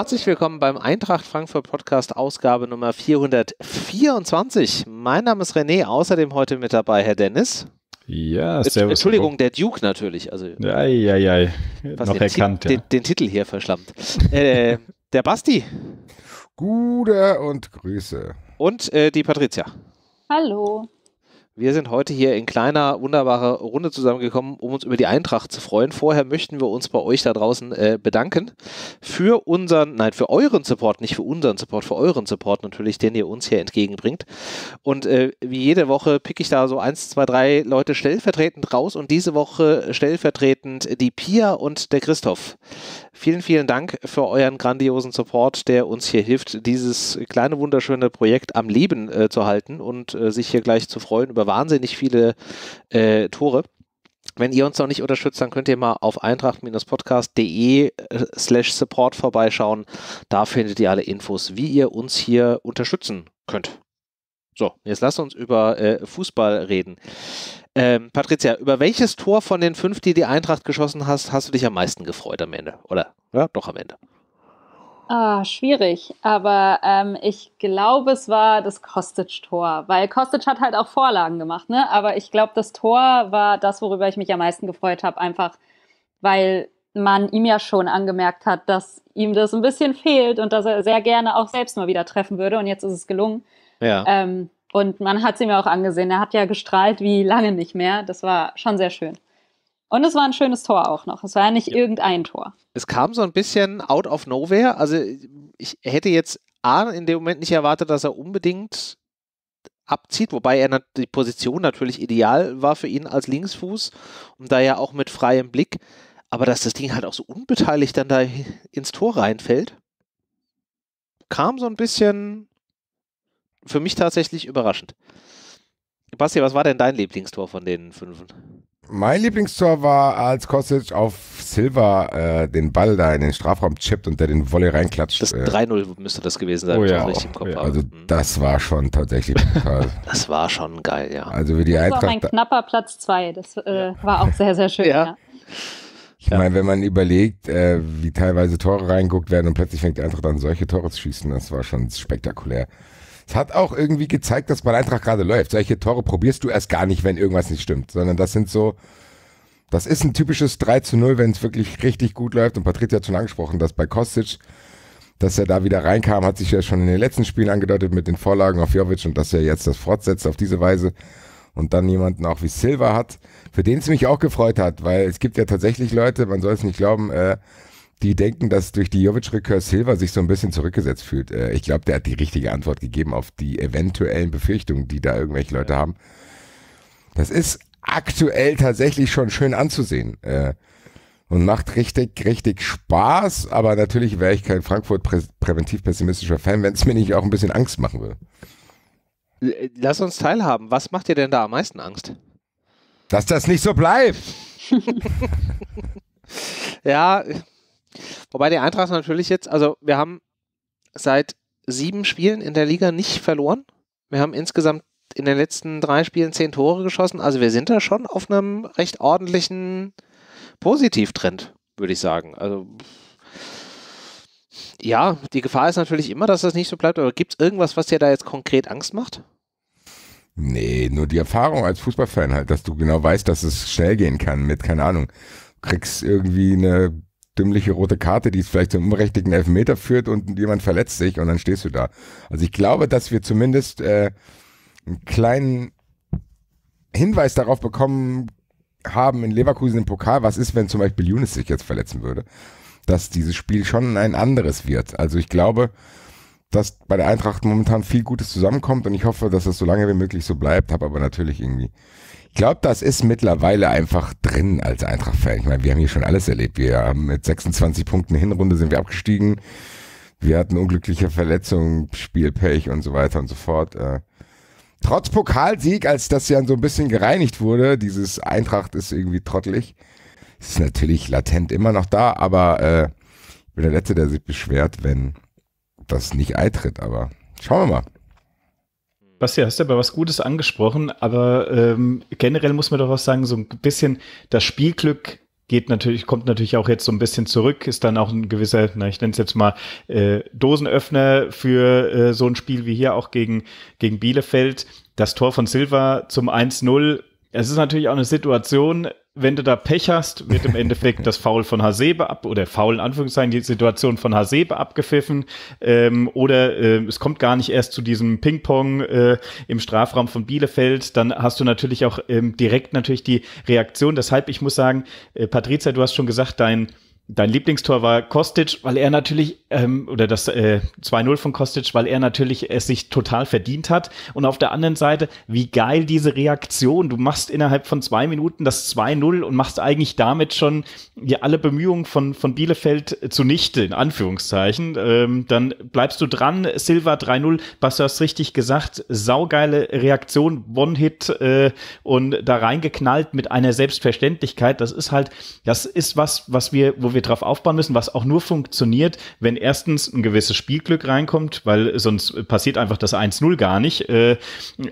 Herzlich willkommen beim Eintracht Frankfurt Podcast Ausgabe Nummer 424. Mein Name ist René, außerdem heute mit dabei Herr Dennis. Ja, servus. Entschuldigung, der Duke natürlich. Also, ei, ei, ei. Noch den erkannt, ja. den, den, Titel hier verschlammt. äh, der Basti. Gute und Grüße. Und äh, die Patricia. Hallo. Wir sind heute hier in kleiner, wunderbarer Runde zusammengekommen, um uns über die Eintracht zu freuen. Vorher möchten wir uns bei euch da draußen äh, bedanken für unseren, nein, für euren Support, nicht für unseren Support, für euren Support natürlich, den ihr uns hier entgegenbringt. Und äh, wie jede Woche picke ich da so eins, zwei, drei Leute stellvertretend raus und diese Woche stellvertretend die Pia und der Christoph. Vielen, vielen Dank für euren grandiosen Support, der uns hier hilft, dieses kleine, wunderschöne Projekt am Leben äh, zu halten und äh, sich hier gleich zu freuen über wahnsinnig viele äh, Tore. Wenn ihr uns noch nicht unterstützt, dann könnt ihr mal auf eintracht-podcast.de äh, slash support vorbeischauen. Da findet ihr alle Infos, wie ihr uns hier unterstützen könnt. So, jetzt lasst uns über äh, Fußball reden. Ähm, Patricia, über welches Tor von den fünf, die die Eintracht geschossen hast, hast du dich am meisten gefreut am Ende? Oder ja, doch am Ende? Ah, schwierig. Aber ähm, ich glaube, es war das Kostic-Tor, weil Kostic hat halt auch Vorlagen gemacht, ne? Aber ich glaube, das Tor war das, worüber ich mich am meisten gefreut habe, einfach weil man ihm ja schon angemerkt hat, dass ihm das ein bisschen fehlt und dass er sehr gerne auch selbst mal wieder treffen würde. Und jetzt ist es gelungen. Ja. Ähm, und man hat sie mir auch angesehen. Er hat ja gestrahlt wie lange nicht mehr. Das war schon sehr schön. Und es war ein schönes Tor auch noch. Es war ja nicht ja. irgendein Tor. Es kam so ein bisschen out of nowhere. Also ich hätte jetzt A in dem Moment nicht erwartet, dass er unbedingt abzieht, wobei er die Position natürlich ideal war für ihn als Linksfuß und da ja auch mit freiem Blick. Aber dass das Ding halt auch so unbeteiligt dann da ins Tor reinfällt, kam so ein bisschen für mich tatsächlich überraschend. Basti, was war denn dein Lieblingstor von den fünf? Mein Lieblingstor war, als Kostic auf Silva äh, den Ball da in den Strafraum chippt und der den Volley reinklatscht. Das äh. 3-0 müsste das gewesen sein, oh, ja, Kopf ja. Also mhm. das war schon tatsächlich total. das war schon geil, ja. Also wie die das Eintracht war mein knapper Platz 2. Das äh, war auch sehr, sehr schön, ja. Ich meine, wenn man überlegt, äh, wie teilweise Tore reinguckt werden und plötzlich fängt die Eintracht an, solche Tore zu schießen, das war schon spektakulär. Es hat auch irgendwie gezeigt, dass bei Eintracht gerade läuft. Solche Tore probierst du erst gar nicht, wenn irgendwas nicht stimmt, sondern das sind so, das ist ein typisches 3 zu 0, wenn es wirklich richtig gut läuft. Und Patricia hat schon angesprochen, dass bei Kostic, dass er da wieder reinkam, hat sich ja schon in den letzten Spielen angedeutet mit den Vorlagen auf Jovic und dass er jetzt das fortsetzt auf diese Weise und dann jemanden auch wie Silva hat, für den es mich auch gefreut hat, weil es gibt ja tatsächlich Leute, man soll es nicht glauben, äh, die denken, dass durch die Jovic-Rückkehr Silva sich so ein bisschen zurückgesetzt fühlt. Äh, ich glaube, der hat die richtige Antwort gegeben auf die eventuellen Befürchtungen, die da irgendwelche Leute haben. Das ist aktuell tatsächlich schon schön anzusehen. Äh, und macht richtig, richtig Spaß, aber natürlich wäre ich kein Frankfurt präventiv pessimistischer Fan, wenn es mir nicht auch ein bisschen Angst machen würde. Lass uns teilhaben. Was macht dir denn da am meisten Angst? Dass das nicht so bleibt. ja, Wobei der Eintracht natürlich jetzt, also wir haben seit sieben Spielen in der Liga nicht verloren. Wir haben insgesamt in den letzten drei Spielen zehn Tore geschossen. Also wir sind da schon auf einem recht ordentlichen Positivtrend, würde ich sagen. Also ja, die Gefahr ist natürlich immer, dass das nicht so bleibt. Aber gibt es irgendwas, was dir da jetzt konkret Angst macht? Nee, nur die Erfahrung als Fußballfan halt, dass du genau weißt, dass es schnell gehen kann mit, keine Ahnung, kriegst irgendwie eine dümmliche rote Karte, die vielleicht zum unberechtigten Elfmeter führt und jemand verletzt sich und dann stehst du da. Also ich glaube, dass wir zumindest äh, einen kleinen Hinweis darauf bekommen haben in Leverkusen im Pokal, was ist, wenn zum Beispiel Yunus sich jetzt verletzen würde, dass dieses Spiel schon ein anderes wird. Also ich glaube, dass bei der Eintracht momentan viel Gutes zusammenkommt und ich hoffe, dass das so lange wie möglich so bleibt, Hab aber natürlich irgendwie. Ich glaube, das ist mittlerweile einfach drin als Eintracht-Fan. Ich meine, wir haben hier schon alles erlebt. Wir haben mit 26 Punkten Hinrunde sind wir abgestiegen. Wir hatten unglückliche Verletzungen, Spielpech und so weiter und so fort. Äh, trotz Pokalsieg, als das ja so ein bisschen gereinigt wurde, dieses Eintracht ist irgendwie trottelig. Ist natürlich latent immer noch da, aber äh, ich bin der Letzte, der sich beschwert, wenn das nicht eintritt, aber schauen wir mal. Basti, hast du aber was Gutes angesprochen, aber ähm, generell muss man doch auch sagen, so ein bisschen das Spielglück geht natürlich, kommt natürlich auch jetzt so ein bisschen zurück, ist dann auch ein gewisser, na, ich nenne es jetzt mal, äh, Dosenöffner für äh, so ein Spiel wie hier auch gegen, gegen Bielefeld. Das Tor von Silva zum 1-0 es ist natürlich auch eine Situation, wenn du da Pech hast, wird im Endeffekt das Foul von Hasebe ab oder Foul in Anführungszeichen die Situation von Hasebe abgepfiffen ähm, oder äh, es kommt gar nicht erst zu diesem Ping-Pong äh, im Strafraum von Bielefeld, dann hast du natürlich auch ähm, direkt natürlich die Reaktion. Deshalb, ich muss sagen, äh, Patrizia, du hast schon gesagt, dein Dein Lieblingstor war Kostic, weil er natürlich, ähm, oder das äh, 2-0 von Kostic, weil er natürlich es sich total verdient hat. Und auf der anderen Seite, wie geil diese Reaktion. Du machst innerhalb von zwei Minuten das 2-0 und machst eigentlich damit schon ja, alle Bemühungen von, von Bielefeld zunichte, in Anführungszeichen. Ähm, dann bleibst du dran, Silva 3-0, was du hast richtig gesagt, saugeile Reaktion, One-Hit äh, und da reingeknallt mit einer Selbstverständlichkeit. Das ist halt, das ist was, was wir, wo wir wir drauf aufbauen müssen, was auch nur funktioniert, wenn erstens ein gewisses Spielglück reinkommt, weil sonst passiert einfach das 1-0 gar nicht. Äh,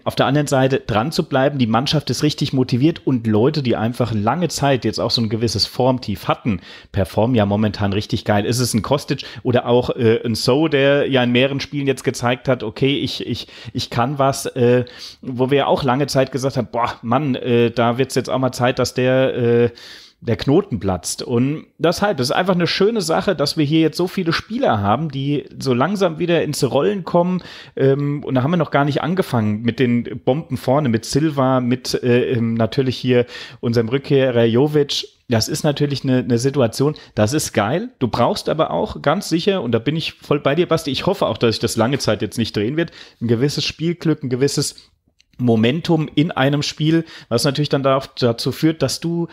auf der anderen Seite dran zu bleiben, die Mannschaft ist richtig motiviert und Leute, die einfach lange Zeit jetzt auch so ein gewisses Formtief hatten, performen ja momentan richtig geil. Ist es ein Kostic oder auch äh, ein So, der ja in mehreren Spielen jetzt gezeigt hat, okay, ich, ich, ich kann was, äh, wo wir auch lange Zeit gesagt haben, boah, Mann, äh, da wird es jetzt auch mal Zeit, dass der Äh, der Knoten platzt. Und deshalb ist einfach eine schöne Sache, dass wir hier jetzt so viele Spieler haben, die so langsam wieder ins Rollen kommen. Ähm, und da haben wir noch gar nicht angefangen mit den Bomben vorne, mit Silva, mit äh, ähm, natürlich hier unserem Rückkehrer Jovic. Das ist natürlich eine, eine Situation, das ist geil. Du brauchst aber auch ganz sicher, und da bin ich voll bei dir, Basti, ich hoffe auch, dass ich das lange Zeit jetzt nicht drehen wird, ein gewisses Spielglück, ein gewisses Momentum in einem Spiel, was natürlich dann darauf, dazu führt, dass du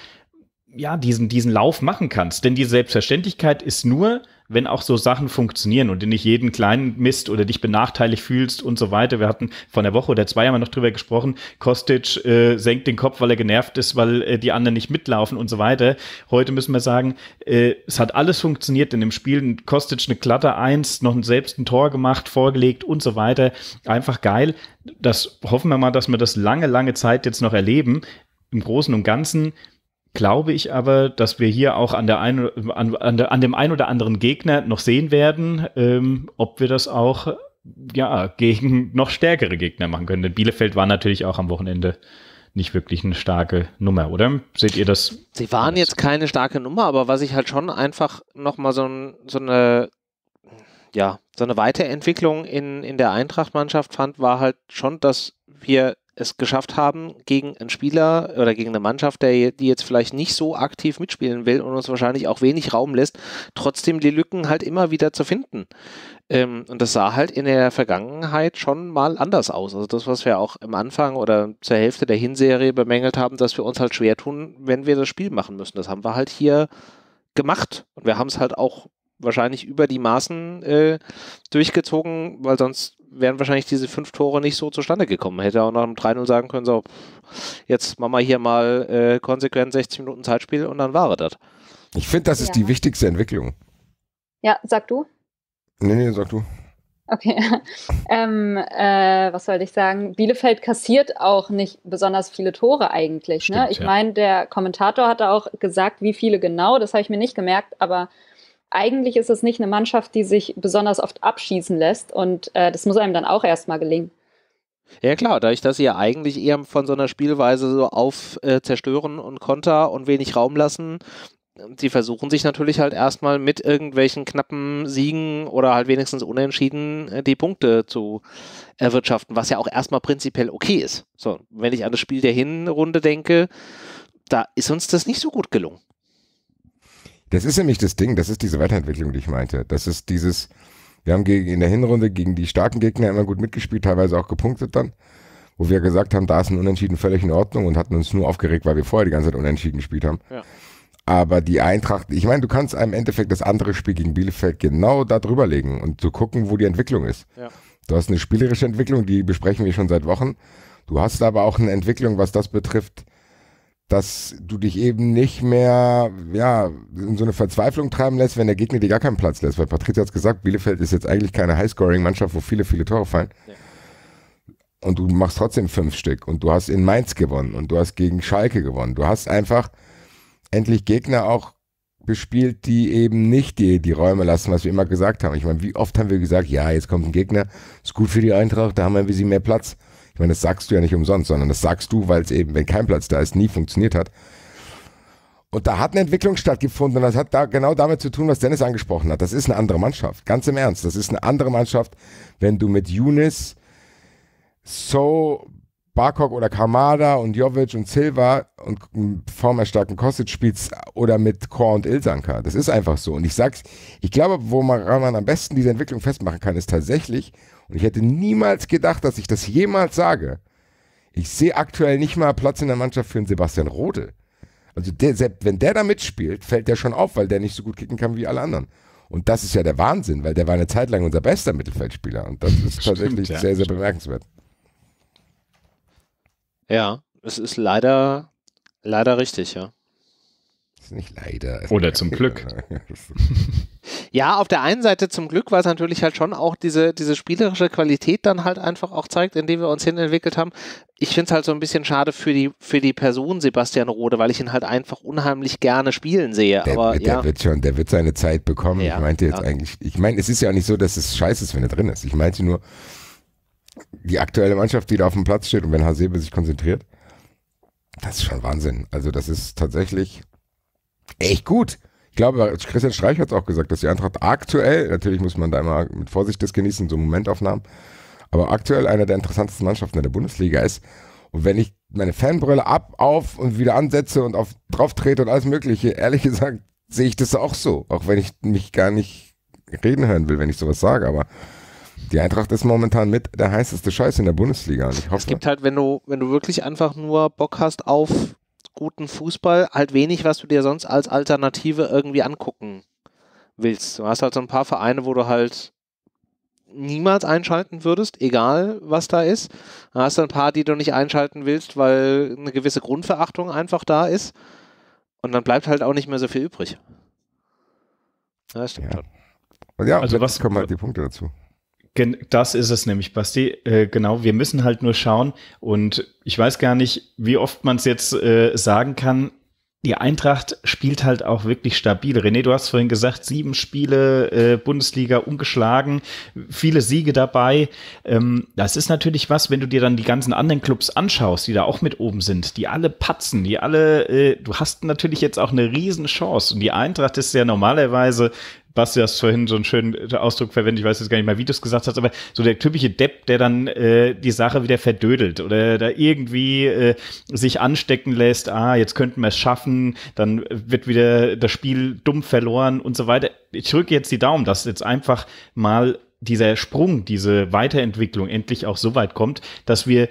ja, diesen, diesen Lauf machen kannst. Denn die Selbstverständlichkeit ist nur, wenn auch so Sachen funktionieren und du nicht jeden kleinen Mist oder dich benachteiligt fühlst und so weiter. Wir hatten von der Woche oder zwei haben wir noch drüber gesprochen, Kostic äh, senkt den Kopf, weil er genervt ist, weil äh, die anderen nicht mitlaufen und so weiter. Heute müssen wir sagen, äh, es hat alles funktioniert in dem Spiel. Kostic eine glatte Eins, noch selbst ein Tor gemacht, vorgelegt und so weiter. Einfach geil. Das hoffen wir mal, dass wir das lange, lange Zeit jetzt noch erleben. Im Großen und Ganzen glaube ich aber, dass wir hier auch an, der ein, an, an, an dem einen oder anderen Gegner noch sehen werden, ähm, ob wir das auch ja, gegen noch stärkere Gegner machen können. Denn Bielefeld war natürlich auch am Wochenende nicht wirklich eine starke Nummer, oder? Seht ihr das? Sie waren anders? jetzt keine starke Nummer, aber was ich halt schon einfach nochmal so, so eine ja, so eine Weiterentwicklung in, in der Eintracht-Mannschaft fand, war halt schon, dass wir es geschafft haben, gegen einen Spieler oder gegen eine Mannschaft, der, die jetzt vielleicht nicht so aktiv mitspielen will und uns wahrscheinlich auch wenig Raum lässt, trotzdem die Lücken halt immer wieder zu finden. Ähm, und das sah halt in der Vergangenheit schon mal anders aus. Also das, was wir auch am Anfang oder zur Hälfte der Hinserie bemängelt haben, dass wir uns halt schwer tun, wenn wir das Spiel machen müssen. Das haben wir halt hier gemacht. Und wir haben es halt auch wahrscheinlich über die Maßen äh, durchgezogen, weil sonst wären wahrscheinlich diese fünf Tore nicht so zustande gekommen. Hätte auch nach dem 3-0 sagen können, so, jetzt machen wir hier mal äh, konsequent 60 Minuten Zeitspiel und dann war er das. Ich finde, das ist ja. die wichtigste Entwicklung. Ja, sag du. Nee, nee, sag du. Okay. Ähm, äh, was wollte ich sagen? Bielefeld kassiert auch nicht besonders viele Tore eigentlich. Ne? Stimmt, ne? Ich ja. meine, der Kommentator hatte auch gesagt, wie viele genau. Das habe ich mir nicht gemerkt, aber eigentlich ist es nicht eine Mannschaft, die sich besonders oft abschießen lässt und äh, das muss einem dann auch erstmal gelingen. Ja klar, dadurch, dass sie ja eigentlich eher von so einer Spielweise so auf äh, zerstören und Konter und wenig Raum lassen, sie versuchen sich natürlich halt erstmal mit irgendwelchen knappen Siegen oder halt wenigstens unentschieden äh, die Punkte zu erwirtschaften, was ja auch erstmal prinzipiell okay ist. So, wenn ich an das Spiel der Hinrunde denke, da ist uns das nicht so gut gelungen. Das ist nämlich das Ding, das ist diese Weiterentwicklung, die ich meinte. Das ist dieses, wir haben gegen, in der Hinrunde gegen die starken Gegner immer gut mitgespielt, teilweise auch gepunktet dann, wo wir gesagt haben, da ist ein Unentschieden völlig in Ordnung und hatten uns nur aufgeregt, weil wir vorher die ganze Zeit Unentschieden gespielt haben. Ja. Aber die Eintracht, ich meine, du kannst einem Endeffekt das andere Spiel gegen Bielefeld genau da drüber legen und zu gucken, wo die Entwicklung ist. Ja. Du hast eine spielerische Entwicklung, die besprechen wir schon seit Wochen. Du hast aber auch eine Entwicklung, was das betrifft, dass du dich eben nicht mehr ja, in so eine Verzweiflung treiben lässt, wenn der Gegner dir gar keinen Platz lässt. Weil Patrizia hat es gesagt, Bielefeld ist jetzt eigentlich keine Highscoring-Mannschaft, wo viele, viele Tore fallen. Ja. Und du machst trotzdem fünf Stück. Und du hast in Mainz gewonnen. Und du hast gegen Schalke gewonnen. Du hast einfach endlich Gegner auch bespielt, die eben nicht die, die Räume lassen, was wir immer gesagt haben. Ich meine, wie oft haben wir gesagt, ja, jetzt kommt ein Gegner, ist gut für die Eintracht, da haben wir ein bisschen mehr Platz. Ich meine, das sagst du ja nicht umsonst, sondern das sagst du, weil es eben, wenn kein Platz da ist, nie funktioniert hat. Und da hat eine Entwicklung stattgefunden und das hat da genau damit zu tun, was Dennis angesprochen hat. Das ist eine andere Mannschaft. Ganz im Ernst. Das ist eine andere Mannschaft, wenn du mit Younes, So, Barkok oder Kamada und Jovic und Silva und formerstarken Kostic spielst oder mit Kor und Ilsanka. Das ist einfach so. Und ich sag's, ich glaube, wo man am besten diese Entwicklung festmachen kann, ist tatsächlich, und ich hätte niemals gedacht, dass ich das jemals sage. Ich sehe aktuell nicht mal Platz in der Mannschaft für einen Sebastian Rode. Also der, wenn der da mitspielt, fällt der schon auf, weil der nicht so gut kicken kann wie alle anderen. Und das ist ja der Wahnsinn, weil der war eine Zeit lang unser bester Mittelfeldspieler. Und das ist Stimmt, tatsächlich ja. sehr, sehr bemerkenswert. Ja, es ist leider, leider richtig, ja. Ist nicht leider. Ist Oder zum Glück. ja, auf der einen Seite zum Glück, weil es natürlich halt schon auch diese, diese spielerische Qualität dann halt einfach auch zeigt, indem wir uns hinentwickelt haben. Ich finde es halt so ein bisschen schade für die, für die Person Sebastian Rode, weil ich ihn halt einfach unheimlich gerne spielen sehe. Der, Aber, der ja. wird schon, der wird seine Zeit bekommen. Ja, ich meinte jetzt ja. eigentlich, ich meine, es ist ja auch nicht so, dass es scheiße ist, wenn er drin ist. Ich meinte nur, die aktuelle Mannschaft, die da auf dem Platz steht und wenn Hasebe sich konzentriert, das ist schon Wahnsinn. Also das ist tatsächlich echt gut. Ich glaube, Christian Streich hat es auch gesagt, dass die Eintracht aktuell, natürlich muss man da immer mit Vorsicht das genießen, so Momentaufnahmen, aber aktuell eine der interessantesten Mannschaften in der Bundesliga ist. Und wenn ich meine Fanbrille ab, auf und wieder ansetze und auf, drauf trete und alles Mögliche, ehrlich gesagt, sehe ich das auch so. Auch wenn ich mich gar nicht reden hören will, wenn ich sowas sage, aber die Eintracht ist momentan mit der heißeste Scheiß in der Bundesliga. Und ich hoffe, es gibt halt, wenn du, wenn du wirklich einfach nur Bock hast auf guten Fußball halt wenig, was du dir sonst als Alternative irgendwie angucken willst. Du hast halt so ein paar Vereine, wo du halt niemals einschalten würdest, egal was da ist. Dann hast du ein paar, die du nicht einschalten willst, weil eine gewisse Grundverachtung einfach da ist. Und dann bleibt halt auch nicht mehr so viel übrig. Ja, stimmt ja. schon. Ja, also was kommen halt die Punkte dazu. Gen Das ist es nämlich, Basti. Äh, genau, wir müssen halt nur schauen. Und ich weiß gar nicht, wie oft man es jetzt äh, sagen kann. Die Eintracht spielt halt auch wirklich stabil. René, du hast vorhin gesagt, sieben Spiele äh, Bundesliga ungeschlagen, viele Siege dabei. Ähm, das ist natürlich was, wenn du dir dann die ganzen anderen Clubs anschaust, die da auch mit oben sind, die alle patzen, die alle, äh, du hast natürlich jetzt auch eine Riesenchance. Und die Eintracht ist ja normalerweise Basti hast vorhin so einen schönen äh, Ausdruck verwendet, ich weiß jetzt gar nicht mal, wie du es gesagt hast, aber so der typische Depp, der dann äh, die Sache wieder verdödelt oder da irgendwie äh, sich anstecken lässt, ah, jetzt könnten wir es schaffen, dann wird wieder das Spiel dumm verloren und so weiter. Ich drücke jetzt die Daumen, dass jetzt einfach mal dieser Sprung, diese Weiterentwicklung endlich auch so weit kommt, dass wir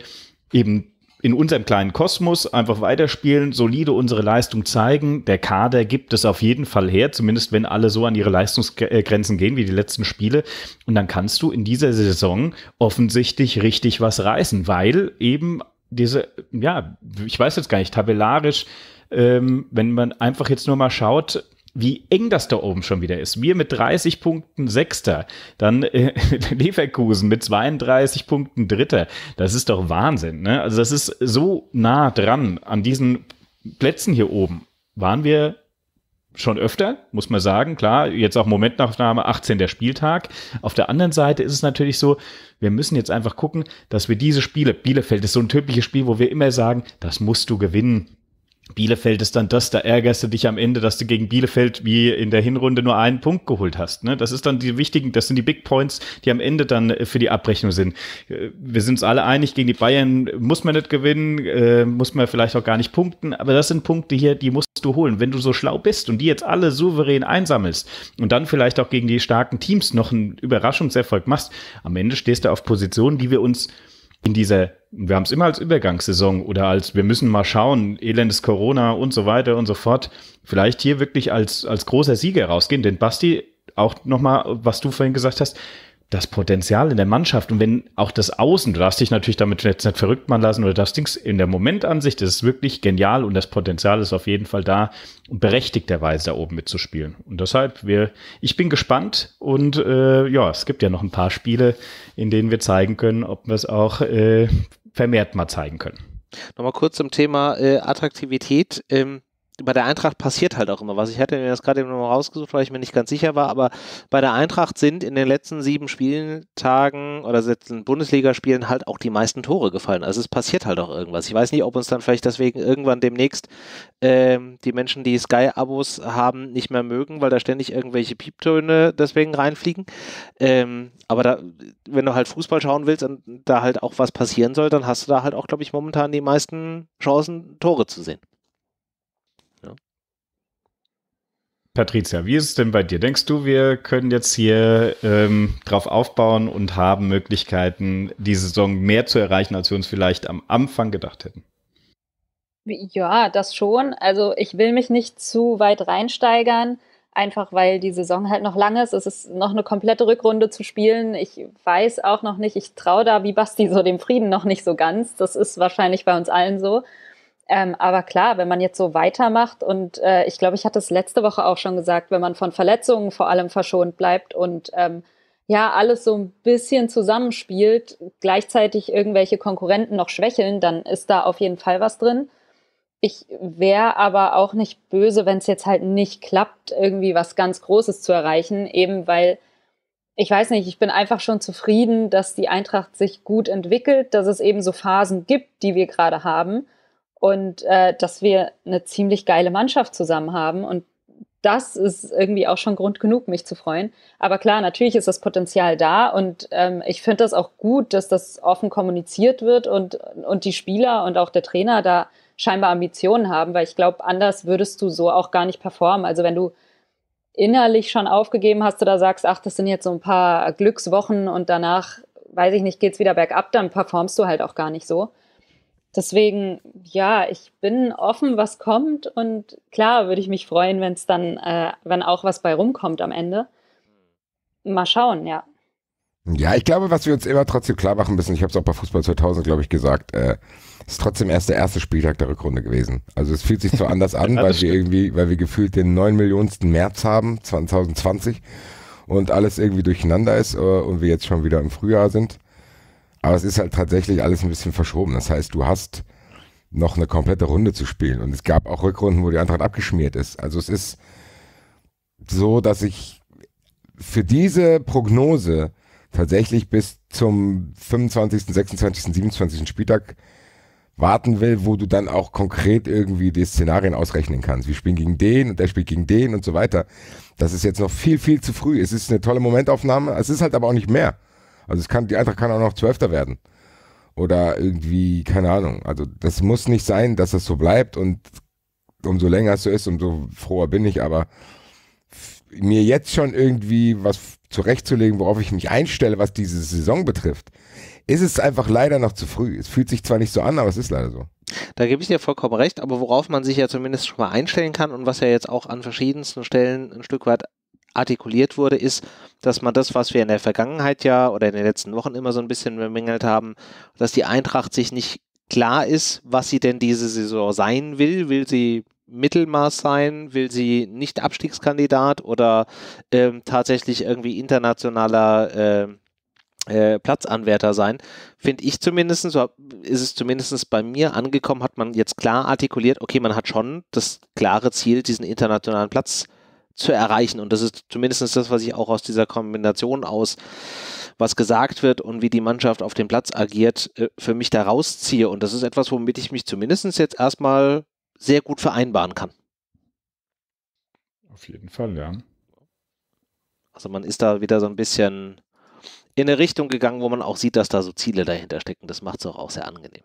eben in unserem kleinen Kosmos einfach weiterspielen, solide unsere Leistung zeigen. Der Kader gibt es auf jeden Fall her, zumindest wenn alle so an ihre Leistungsgrenzen gehen wie die letzten Spiele. Und dann kannst du in dieser Saison offensichtlich richtig was reißen, weil eben diese, ja, ich weiß jetzt gar nicht, tabellarisch, ähm, wenn man einfach jetzt nur mal schaut, wie eng das da oben schon wieder ist. Wir mit 30 Punkten Sechster, dann äh, Leverkusen mit 32 Punkten Dritter. Das ist doch Wahnsinn. Ne? Also das ist so nah dran an diesen Plätzen hier oben. Waren wir schon öfter, muss man sagen. Klar, jetzt auch Momentaufnahme, 18 der Spieltag. Auf der anderen Seite ist es natürlich so, wir müssen jetzt einfach gucken, dass wir diese Spiele, Bielefeld ist so ein typisches Spiel, wo wir immer sagen, das musst du gewinnen. Bielefeld ist dann das, da ärgerst du dich am Ende, dass du gegen Bielefeld wie in der Hinrunde nur einen Punkt geholt hast. Ne? Das ist dann die wichtigen, das sind die Big Points, die am Ende dann äh, für die Abrechnung sind. Äh, wir sind uns alle einig, gegen die Bayern muss man nicht gewinnen, äh, muss man vielleicht auch gar nicht punkten, aber das sind Punkte hier, die musst du holen. Wenn du so schlau bist und die jetzt alle souverän einsammelst und dann vielleicht auch gegen die starken Teams noch einen Überraschungserfolg machst, am Ende stehst du auf Positionen, die wir uns in dieser wir haben es immer als Übergangssaison oder als wir müssen mal schauen, elendes Corona und so weiter und so fort, vielleicht hier wirklich als, als großer Sieger rausgehen. Denn Basti, auch nochmal, was du vorhin gesagt hast, das Potenzial in der Mannschaft und wenn auch das Außen, du darfst dich natürlich damit jetzt nicht verrückt machen lassen oder das Ding in der Momentansicht, das ist wirklich genial und das Potenzial ist auf jeden Fall da und berechtigterweise da oben mitzuspielen. Und deshalb, wir, ich bin gespannt und äh, ja, es gibt ja noch ein paar Spiele, in denen wir zeigen können, ob wir es auch äh, vermehrt mal zeigen können. Nochmal kurz zum Thema äh, Attraktivität. Ähm, bei der Eintracht passiert halt auch immer was. Ich hatte mir das gerade eben nochmal rausgesucht, weil ich mir nicht ganz sicher war, aber bei der Eintracht sind in den letzten sieben Spieltagen oder letzten Bundesligaspielen halt auch die meisten Tore gefallen. Also es passiert halt auch irgendwas. Ich weiß nicht, ob uns dann vielleicht deswegen irgendwann demnächst ähm, die Menschen, die Sky-Abos haben, nicht mehr mögen, weil da ständig irgendwelche Pieptöne deswegen reinfliegen. Ähm, aber da, wenn du halt Fußball schauen willst und da halt auch was passieren soll, dann hast du da halt auch, glaube ich, momentan die meisten Chancen, Tore zu sehen. Patricia, wie ist es denn bei dir? Denkst du, wir können jetzt hier ähm, drauf aufbauen und haben Möglichkeiten, die Saison mehr zu erreichen, als wir uns vielleicht am Anfang gedacht hätten? Ja, das schon. Also ich will mich nicht zu weit reinsteigern, einfach weil die Saison halt noch lang ist. Es ist noch eine komplette Rückrunde zu spielen. Ich weiß auch noch nicht, ich traue da wie Basti so dem Frieden noch nicht so ganz. Das ist wahrscheinlich bei uns allen so. Ähm, aber klar, wenn man jetzt so weitermacht und äh, ich glaube, ich hatte es letzte Woche auch schon gesagt, wenn man von Verletzungen vor allem verschont bleibt und ähm, ja, alles so ein bisschen zusammenspielt, gleichzeitig irgendwelche Konkurrenten noch schwächeln, dann ist da auf jeden Fall was drin. Ich wäre aber auch nicht böse, wenn es jetzt halt nicht klappt, irgendwie was ganz Großes zu erreichen, eben weil ich weiß nicht, ich bin einfach schon zufrieden, dass die Eintracht sich gut entwickelt, dass es eben so Phasen gibt, die wir gerade haben und äh, dass wir eine ziemlich geile Mannschaft zusammen haben. Und das ist irgendwie auch schon Grund genug, mich zu freuen. Aber klar, natürlich ist das Potenzial da und ähm, ich finde das auch gut, dass das offen kommuniziert wird und, und die Spieler und auch der Trainer da scheinbar Ambitionen haben, weil ich glaube, anders würdest du so auch gar nicht performen. Also wenn du innerlich schon aufgegeben hast oder sagst, ach, das sind jetzt so ein paar Glückswochen und danach, weiß ich nicht, geht es wieder bergab, dann performst du halt auch gar nicht so. Deswegen, ja, ich bin offen, was kommt und klar würde ich mich freuen, wenn es dann, äh, wenn auch was bei rumkommt am Ende. Mal schauen, ja. Ja, ich glaube, was wir uns immer trotzdem klar machen müssen, ich habe es auch bei Fußball 2000, glaube ich, gesagt, äh, ist trotzdem erst der erste Spieltag der Rückrunde gewesen. Also es fühlt sich zwar anders an, ja, weil stimmt. wir irgendwie, weil wir gefühlt den 9 Millionensten März haben, 2020 und alles irgendwie durcheinander ist äh, und wir jetzt schon wieder im Frühjahr sind. Aber es ist halt tatsächlich alles ein bisschen verschoben. Das heißt, du hast noch eine komplette Runde zu spielen. Und es gab auch Rückrunden, wo die Eintracht abgeschmiert ist. Also es ist so, dass ich für diese Prognose tatsächlich bis zum 25., 26., 27. Spieltag warten will, wo du dann auch konkret irgendwie die Szenarien ausrechnen kannst. Wir spielen gegen den und der spielt gegen den und so weiter. Das ist jetzt noch viel, viel zu früh. Es ist eine tolle Momentaufnahme. Es ist halt aber auch nicht mehr. Also es kann, die Eintracht kann auch noch Zwölfter werden. Oder irgendwie, keine Ahnung. Also das muss nicht sein, dass das so bleibt und umso länger es so ist, umso froher bin ich, aber mir jetzt schon irgendwie was zurechtzulegen, worauf ich mich einstelle, was diese Saison betrifft, ist es einfach leider noch zu früh. Es fühlt sich zwar nicht so an, aber es ist leider so. Da gebe ich dir vollkommen recht, aber worauf man sich ja zumindest schon mal einstellen kann und was ja jetzt auch an verschiedensten Stellen ein Stück weit artikuliert wurde, ist, dass man das, was wir in der Vergangenheit ja oder in den letzten Wochen immer so ein bisschen bemängelt haben, dass die Eintracht sich nicht klar ist, was sie denn diese Saison sein will. Will sie Mittelmaß sein? Will sie nicht Abstiegskandidat oder ähm, tatsächlich irgendwie internationaler äh, äh, Platzanwärter sein, finde ich zumindest, so ist es zumindest bei mir angekommen, hat man jetzt klar artikuliert, okay, man hat schon das klare Ziel, diesen internationalen Platz zu zu erreichen. Und das ist zumindest das, was ich auch aus dieser Kombination aus, was gesagt wird und wie die Mannschaft auf dem Platz agiert, äh, für mich da rausziehe. Und das ist etwas, womit ich mich zumindest jetzt erstmal sehr gut vereinbaren kann. Auf jeden Fall, ja. Also man ist da wieder so ein bisschen in eine Richtung gegangen, wo man auch sieht, dass da so Ziele dahinter stecken. Das macht es auch, auch sehr angenehm.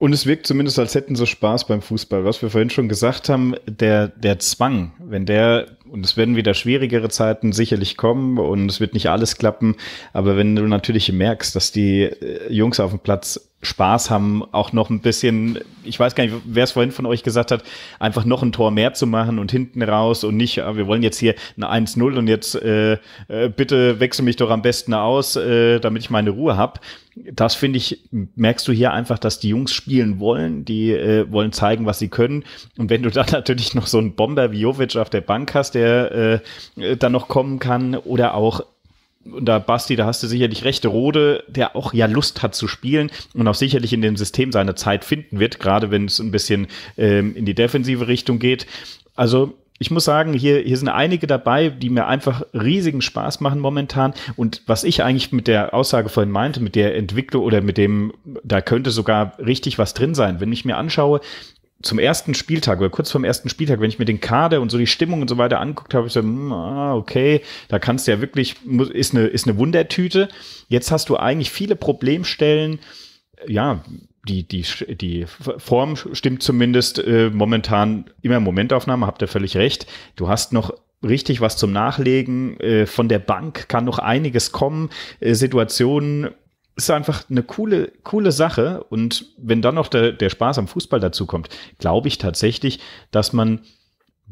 Und es wirkt zumindest, als hätten sie Spaß beim Fußball. Was wir vorhin schon gesagt haben, der, der Zwang, wenn der, und es werden wieder schwierigere Zeiten sicherlich kommen und es wird nicht alles klappen, aber wenn du natürlich merkst, dass die äh, Jungs auf dem Platz Spaß haben, auch noch ein bisschen, ich weiß gar nicht, wer es vorhin von euch gesagt hat, einfach noch ein Tor mehr zu machen und hinten raus und nicht, ah, wir wollen jetzt hier ein 1-0 und jetzt äh, äh, bitte wechsel mich doch am besten aus, äh, damit ich meine Ruhe hab. Das finde ich, merkst du hier einfach, dass die Jungs spielen wollen, die äh, wollen zeigen, was sie können. Und wenn du dann natürlich noch so einen Bomber wie Jovic auf der Bank hast, der äh, äh dann noch kommen kann oder auch und da Basti, da hast du sicherlich rechte Rode, der auch ja Lust hat zu spielen und auch sicherlich in dem System seine Zeit finden wird, gerade wenn es ein bisschen ähm, in die defensive Richtung geht. Also ich muss sagen, hier, hier sind einige dabei, die mir einfach riesigen Spaß machen momentan. Und was ich eigentlich mit der Aussage vorhin meinte, mit der Entwicklung oder mit dem, da könnte sogar richtig was drin sein. Wenn ich mir anschaue, zum ersten Spieltag oder kurz vorm ersten Spieltag, wenn ich mir den Kader und so die Stimmung und so weiter anguckt habe, ich so, hm, ah, okay, da kannst du ja wirklich, ist eine, ist eine Wundertüte. Jetzt hast du eigentlich viele Problemstellen. Ja, die, die, die Form stimmt zumindest äh, momentan immer Momentaufnahme, habt ihr völlig recht. Du hast noch richtig was zum Nachlegen. Äh, von der Bank kann noch einiges kommen. Äh, Situationen, ist einfach eine coole, coole Sache. Und wenn dann noch der, der Spaß am Fußball dazu kommt, glaube ich tatsächlich, dass man,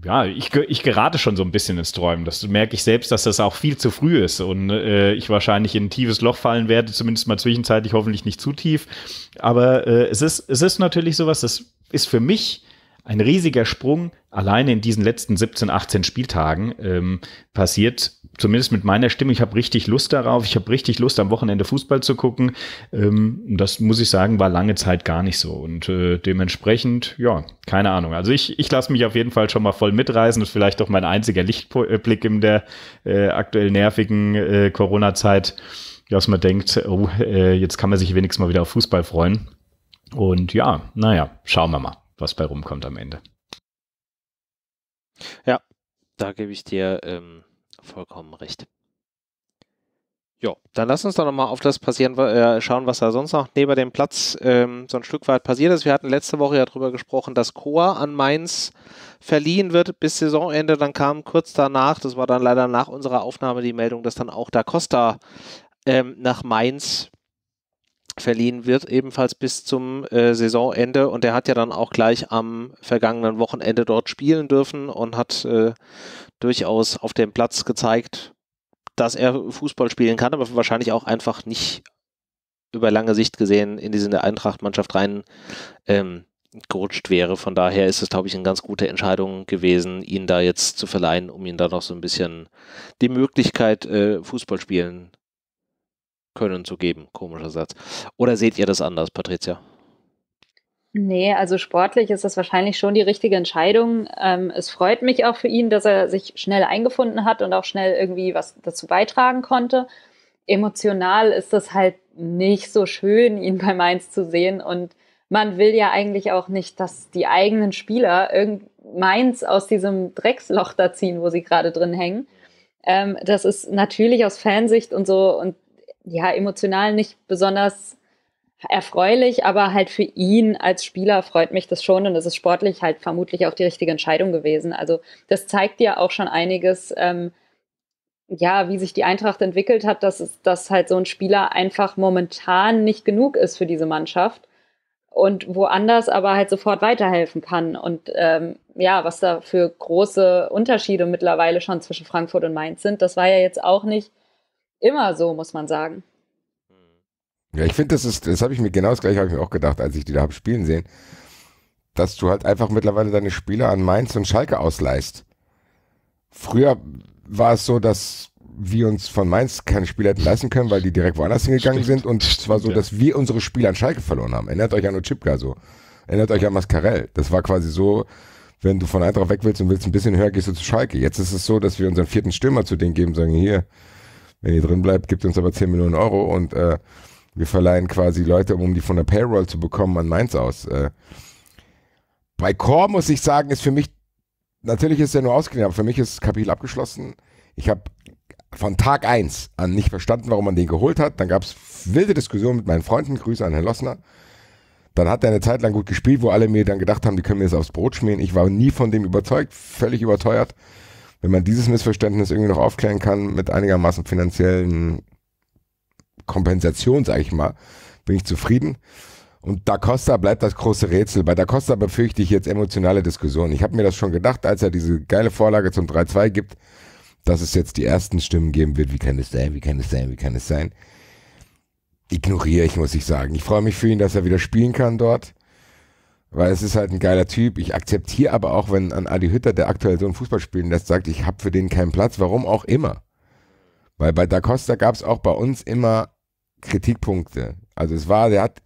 ja, ich, ich gerate schon so ein bisschen ins Träumen. Das merke ich selbst, dass das auch viel zu früh ist und äh, ich wahrscheinlich in ein tiefes Loch fallen werde, zumindest mal zwischenzeitlich, hoffentlich nicht zu tief. Aber äh, es, ist, es ist natürlich sowas, das ist für mich ein riesiger Sprung alleine in diesen letzten 17, 18 Spieltagen ähm, passiert zumindest mit meiner Stimme, ich habe richtig Lust darauf, ich habe richtig Lust, am Wochenende Fußball zu gucken. Ähm, das muss ich sagen, war lange Zeit gar nicht so. Und äh, dementsprechend, ja, keine Ahnung. Also ich, ich lasse mich auf jeden Fall schon mal voll mitreißen. Das ist vielleicht auch mein einziger Lichtblick in der äh, aktuell nervigen äh, Corona-Zeit, dass man denkt, oh, äh, jetzt kann man sich wenigstens mal wieder auf Fußball freuen. Und ja, naja, schauen wir mal, was bei rumkommt am Ende. Ja, da gebe ich dir ähm, vollkommen recht. Ja, dann lass uns doch nochmal auf das passieren, äh, schauen, was da sonst noch neben dem Platz ähm, so ein Stück weit passiert ist. Wir hatten letzte Woche ja darüber gesprochen, dass Coa an Mainz verliehen wird bis Saisonende. Dann kam kurz danach, das war dann leider nach unserer Aufnahme die Meldung, dass dann auch da Costa ähm, nach Mainz verliehen wird, ebenfalls bis zum äh, Saisonende. Und der hat ja dann auch gleich am vergangenen Wochenende dort spielen dürfen und hat äh, durchaus auf dem Platz gezeigt, dass er Fußball spielen kann, aber wahrscheinlich auch einfach nicht über lange Sicht gesehen in diese Eintracht-Mannschaft rein ähm, gerutscht wäre. Von daher ist es, glaube ich, eine ganz gute Entscheidung gewesen, ihn da jetzt zu verleihen, um ihm da noch so ein bisschen die Möglichkeit, äh, Fußball spielen können zu geben. Komischer Satz. Oder seht ihr das anders, Patricia? Nee, also sportlich ist das wahrscheinlich schon die richtige Entscheidung. Ähm, es freut mich auch für ihn, dass er sich schnell eingefunden hat und auch schnell irgendwie was dazu beitragen konnte. Emotional ist das halt nicht so schön, ihn bei Mainz zu sehen. Und man will ja eigentlich auch nicht, dass die eigenen Spieler Mainz aus diesem Drecksloch da ziehen, wo sie gerade drin hängen. Ähm, das ist natürlich aus Fansicht und so und ja, emotional nicht besonders erfreulich, aber halt für ihn als Spieler freut mich das schon und es ist sportlich halt vermutlich auch die richtige Entscheidung gewesen. Also das zeigt ja auch schon einiges, ähm, ja, wie sich die Eintracht entwickelt hat, dass, es, dass halt so ein Spieler einfach momentan nicht genug ist für diese Mannschaft und woanders aber halt sofort weiterhelfen kann. Und ähm, ja, was da für große Unterschiede mittlerweile schon zwischen Frankfurt und Mainz sind, das war ja jetzt auch nicht immer so, muss man sagen. Ja, ich finde, das ist, das habe ich mir genau das gleiche habe ich mir auch gedacht, als ich die da habe spielen sehen, dass du halt einfach mittlerweile deine Spieler an Mainz und Schalke ausleihst. Früher war es so, dass wir uns von Mainz keine Spieler hätten leisten können, weil die direkt woanders hingegangen Stimmt. sind und es war so, dass wir unsere Spieler an Schalke verloren haben. Erinnert euch an Ochipka so. Erinnert euch an Mascarell. Das war quasi so, wenn du von Eintracht weg willst und willst ein bisschen höher, gehst du zu Schalke. Jetzt ist es so, dass wir unseren vierten Stürmer zu denen geben, sagen, hier, wenn ihr drin bleibt, gibt uns aber 10 Millionen Euro und äh, wir verleihen quasi Leute, um die von der Payroll zu bekommen, an Mainz aus. Äh. Bei Core muss ich sagen, ist für mich, natürlich ist er nur ausgeliehen, aber für mich ist das Kapitel abgeschlossen. Ich habe von Tag 1 an nicht verstanden, warum man den geholt hat. Dann gab es wilde Diskussionen mit meinen Freunden. Grüße an Herrn Lossner. Dann hat er eine Zeit lang gut gespielt, wo alle mir dann gedacht haben, die können mir das aufs Brot schmieren. Ich war nie von dem überzeugt, völlig überteuert. Wenn man dieses Missverständnis irgendwie noch aufklären kann mit einigermaßen finanziellen Kompensation, sage ich mal, bin ich zufrieden. Und Da Costa bleibt das große Rätsel. Bei Da Costa befürchte ich jetzt emotionale Diskussionen. Ich habe mir das schon gedacht, als er diese geile Vorlage zum 3-2 gibt, dass es jetzt die ersten Stimmen geben wird. Wie kann es sein? Wie kann es sein? Wie kann es sein? Ignoriere ich, muss ich sagen. Ich freue mich für ihn, dass er wieder spielen kann dort, weil es ist halt ein geiler Typ. Ich akzeptiere aber auch, wenn an Adi Hütter, der aktuell so einen Fußball spielen lässt, sagt, ich habe für den keinen Platz, warum auch immer. Weil bei Da Costa gab es auch bei uns immer Kritikpunkte. Also es war, der hat,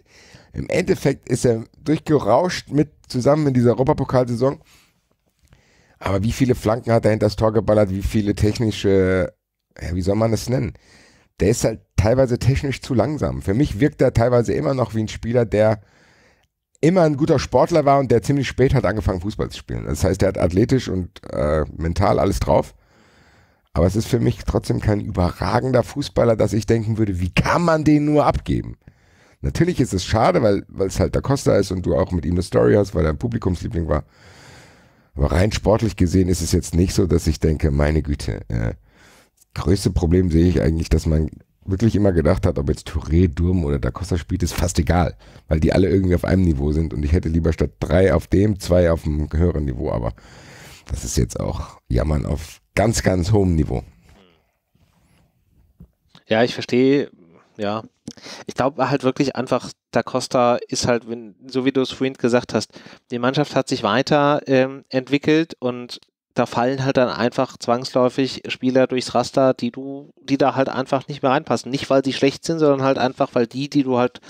im Endeffekt ist er durchgerauscht mit zusammen in dieser Europapokalsaison. Aber wie viele Flanken hat er hinter das Tor geballert, wie viele technische, ja, wie soll man das nennen? Der ist halt teilweise technisch zu langsam. Für mich wirkt er teilweise immer noch wie ein Spieler, der immer ein guter Sportler war und der ziemlich spät hat angefangen, Fußball zu spielen. Das heißt, er hat athletisch und äh, mental alles drauf. Aber es ist für mich trotzdem kein überragender Fußballer, dass ich denken würde, wie kann man den nur abgeben? Natürlich ist es schade, weil es halt Da Costa ist und du auch mit ihm eine Story hast, weil er ein Publikumsliebling war. Aber rein sportlich gesehen ist es jetzt nicht so, dass ich denke, meine Güte, äh, größte Problem sehe ich eigentlich, dass man wirklich immer gedacht hat, ob jetzt Touré, Durm oder Da Costa spielt, ist fast egal, weil die alle irgendwie auf einem Niveau sind und ich hätte lieber statt drei auf dem, zwei auf einem höheren Niveau, aber das ist jetzt auch Jammern auf ganz, ganz hohem Niveau. Ja, ich verstehe, ja. Ich glaube halt wirklich einfach, Da Costa ist halt, wenn, so wie du es vorhin gesagt hast, die Mannschaft hat sich weiter ähm, entwickelt und da fallen halt dann einfach zwangsläufig Spieler durchs Raster, die du, die da halt einfach nicht mehr reinpassen. Nicht, weil sie schlecht sind, sondern halt einfach, weil die, die du halt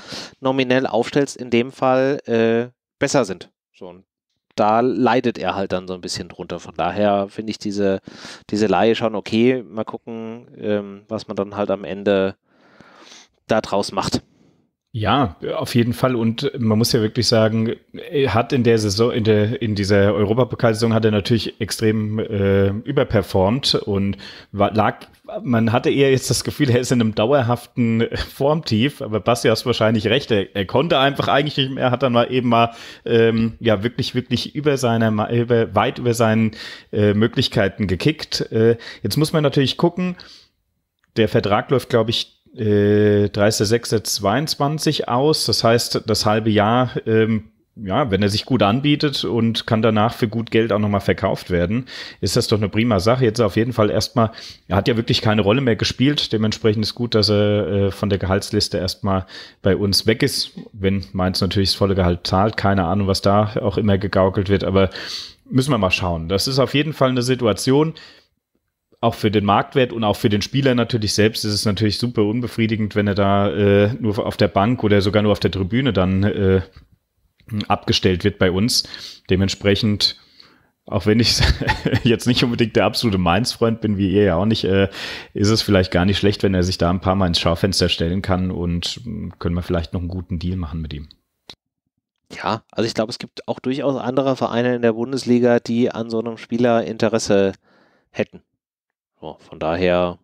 nominell aufstellst, in dem Fall äh, besser sind. So, und da leidet er halt dann so ein bisschen drunter. Von daher finde ich diese, diese Laie schon okay. Mal gucken, ähm, was man dann halt am Ende da draus macht. Ja, auf jeden Fall. Und man muss ja wirklich sagen, er hat in der Saison, in der, in dieser Europapokalsaison hat er natürlich extrem äh, überperformt und war, lag, man hatte eher jetzt das Gefühl, er ist in einem dauerhaften äh, Formtief, aber Basti hast wahrscheinlich recht. Er, er, konnte einfach eigentlich nicht mehr, hat dann mal eben mal ähm, ja wirklich, wirklich über seiner über, weit über seinen äh, Möglichkeiten gekickt. Äh, jetzt muss man natürlich gucken, der Vertrag läuft, glaube ich, 30.06.22 äh, aus. Das heißt, das halbe Jahr, ähm, ja, wenn er sich gut anbietet und kann danach für gut Geld auch nochmal verkauft werden, ist das doch eine prima Sache. Jetzt auf jeden Fall erstmal, er hat ja wirklich keine Rolle mehr gespielt. Dementsprechend ist gut, dass er äh, von der Gehaltsliste erstmal bei uns weg ist. Wenn Mainz natürlich das volle Gehalt zahlt, keine Ahnung, was da auch immer gegaukelt wird, aber müssen wir mal schauen. Das ist auf jeden Fall eine Situation, auch für den Marktwert und auch für den Spieler natürlich selbst ist es natürlich super unbefriedigend, wenn er da äh, nur auf der Bank oder sogar nur auf der Tribüne dann äh, abgestellt wird bei uns. Dementsprechend, auch wenn ich jetzt nicht unbedingt der absolute Mainz-Freund bin, wie ihr ja auch nicht, äh, ist es vielleicht gar nicht schlecht, wenn er sich da ein paar Mal ins Schaufenster stellen kann und hm, können wir vielleicht noch einen guten Deal machen mit ihm. Ja, also ich glaube, es gibt auch durchaus andere Vereine in der Bundesliga, die an so einem Spieler Interesse hätten. So, von daher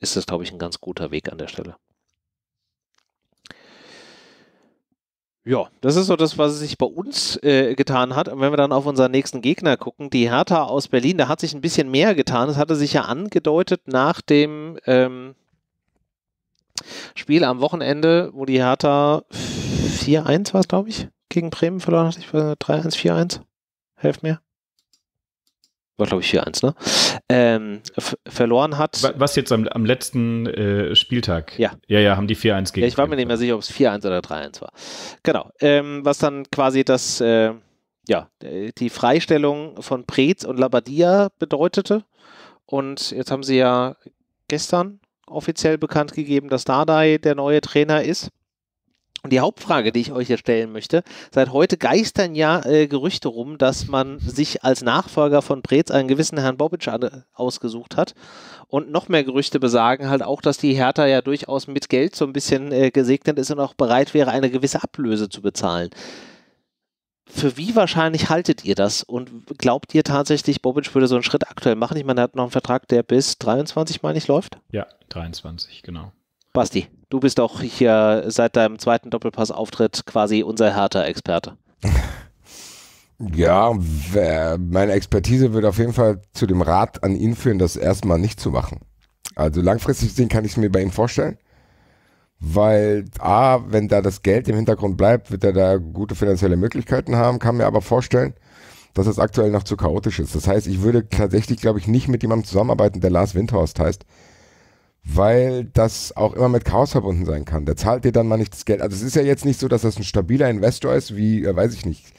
ist es, glaube ich, ein ganz guter Weg an der Stelle. Ja, das ist so das, was sich bei uns äh, getan hat. Und wenn wir dann auf unseren nächsten Gegner gucken, die Hertha aus Berlin, da hat sich ein bisschen mehr getan. Es hatte sich ja angedeutet nach dem ähm, Spiel am Wochenende, wo die Hertha 4-1 war es, glaube ich, gegen Bremen verloren hat. Ich 3-1, 4-1. Helft mir war glaube ich 4-1, ne? Ähm, verloren hat. Was jetzt am, am letzten äh, Spieltag? Ja. Ja, ja, haben die 4-1 gegen. Ja, ich war mir nicht mehr sicher, ob es 4-1 oder 3-1 war. Genau. Ähm, was dann quasi das, ähm, äh, ja, die Freistellung von Preetz und Labadia bedeutete. Und jetzt haben sie ja gestern offiziell bekannt gegeben, dass Dardai der neue Trainer ist. Und die Hauptfrage, die ich euch jetzt stellen möchte, seit heute geistern ja äh, Gerüchte rum, dass man sich als Nachfolger von Preetz einen gewissen Herrn Bobic äh, ausgesucht hat. Und noch mehr Gerüchte besagen halt auch, dass die Hertha ja durchaus mit Geld so ein bisschen äh, gesegnet ist und auch bereit wäre, eine gewisse Ablöse zu bezahlen. Für wie wahrscheinlich haltet ihr das? Und glaubt ihr tatsächlich, Bobic würde so einen Schritt aktuell machen? Ich meine, er hat noch einen Vertrag, der bis 23, meine ich, läuft? Ja, 23, genau. Basti. Du bist auch hier seit deinem zweiten Doppelpass-Auftritt quasi unser härter experte Ja, meine Expertise wird auf jeden Fall zu dem Rat an ihn führen, das erstmal nicht zu machen. Also langfristig gesehen kann ich es mir bei ihm vorstellen, weil A, wenn da das Geld im Hintergrund bleibt, wird er da gute finanzielle Möglichkeiten haben, kann mir aber vorstellen, dass das aktuell noch zu chaotisch ist. Das heißt, ich würde tatsächlich, glaube ich, nicht mit jemandem zusammenarbeiten, der Lars Windhorst heißt, weil das auch immer mit Chaos verbunden sein kann. Der zahlt dir dann mal nicht das Geld. Also es ist ja jetzt nicht so, dass das ein stabiler Investor ist, wie, äh, weiß ich nicht,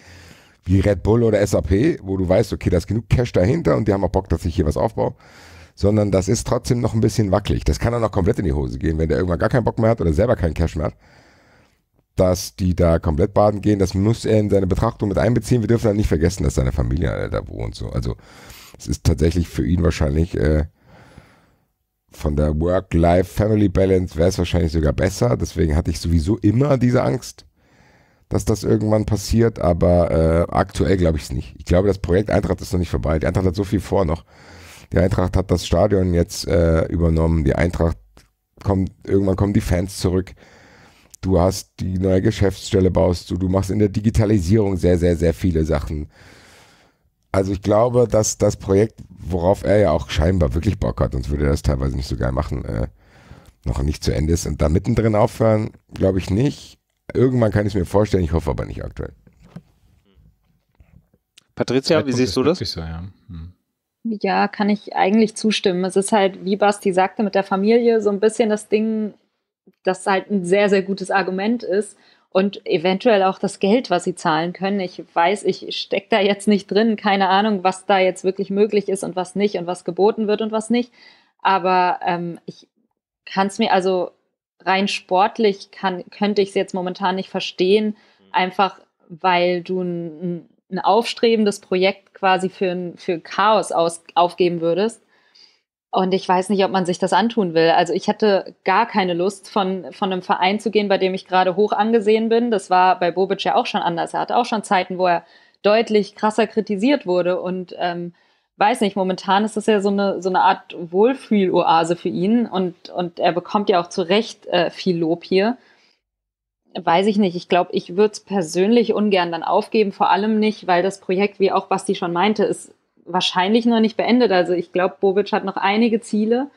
wie Red Bull oder SAP, wo du weißt, okay, da ist genug Cash dahinter und die haben auch Bock, dass ich hier was aufbaue. Sondern das ist trotzdem noch ein bisschen wackelig. Das kann dann auch komplett in die Hose gehen, wenn der irgendwann gar keinen Bock mehr hat oder selber keinen Cash mehr hat. Dass die da komplett baden gehen, das muss er in seine Betrachtung mit einbeziehen. Wir dürfen dann halt nicht vergessen, dass seine Familie äh, da wohnt. So. Also es ist tatsächlich für ihn wahrscheinlich äh, von der Work-Life-Family-Balance wäre es wahrscheinlich sogar besser. Deswegen hatte ich sowieso immer diese Angst, dass das irgendwann passiert. Aber äh, aktuell glaube ich es nicht. Ich glaube, das Projekt Eintracht ist noch nicht vorbei. Die Eintracht hat so viel vor noch. Die Eintracht hat das Stadion jetzt äh, übernommen. Die Eintracht kommt, irgendwann kommen die Fans zurück. Du hast die neue Geschäftsstelle baust du. Du machst in der Digitalisierung sehr, sehr, sehr viele Sachen also ich glaube, dass das Projekt, worauf er ja auch scheinbar wirklich Bock hat, sonst würde er das teilweise nicht so geil machen, äh, noch nicht zu Ende ist. Und da mittendrin aufhören, glaube ich nicht. Irgendwann kann ich es mir vorstellen, ich hoffe aber nicht aktuell. Patricia, wie siehst du das? So, ja. Hm. ja, kann ich eigentlich zustimmen. Es ist halt, wie Basti sagte, mit der Familie so ein bisschen das Ding, das halt ein sehr, sehr gutes Argument ist und eventuell auch das Geld, was sie zahlen können. Ich weiß, ich stecke da jetzt nicht drin, keine Ahnung, was da jetzt wirklich möglich ist und was nicht und was geboten wird und was nicht. Aber ähm, ich kann es mir, also rein sportlich kann, könnte ich es jetzt momentan nicht verstehen, einfach weil du ein, ein aufstrebendes Projekt quasi für, für Chaos aus, aufgeben würdest. Und ich weiß nicht, ob man sich das antun will. Also ich hätte gar keine Lust, von, von einem Verein zu gehen, bei dem ich gerade hoch angesehen bin. Das war bei Bobic ja auch schon anders. Er hatte auch schon Zeiten, wo er deutlich krasser kritisiert wurde. Und ähm, weiß nicht, momentan ist das ja so eine, so eine Art Wohlfühloase für ihn. Und, und er bekommt ja auch zu Recht äh, viel Lob hier. Weiß ich nicht. Ich glaube, ich würde es persönlich ungern dann aufgeben. Vor allem nicht, weil das Projekt, wie auch Basti schon meinte, ist wahrscheinlich noch nicht beendet. Also ich glaube, Bobic hat noch einige Ziele.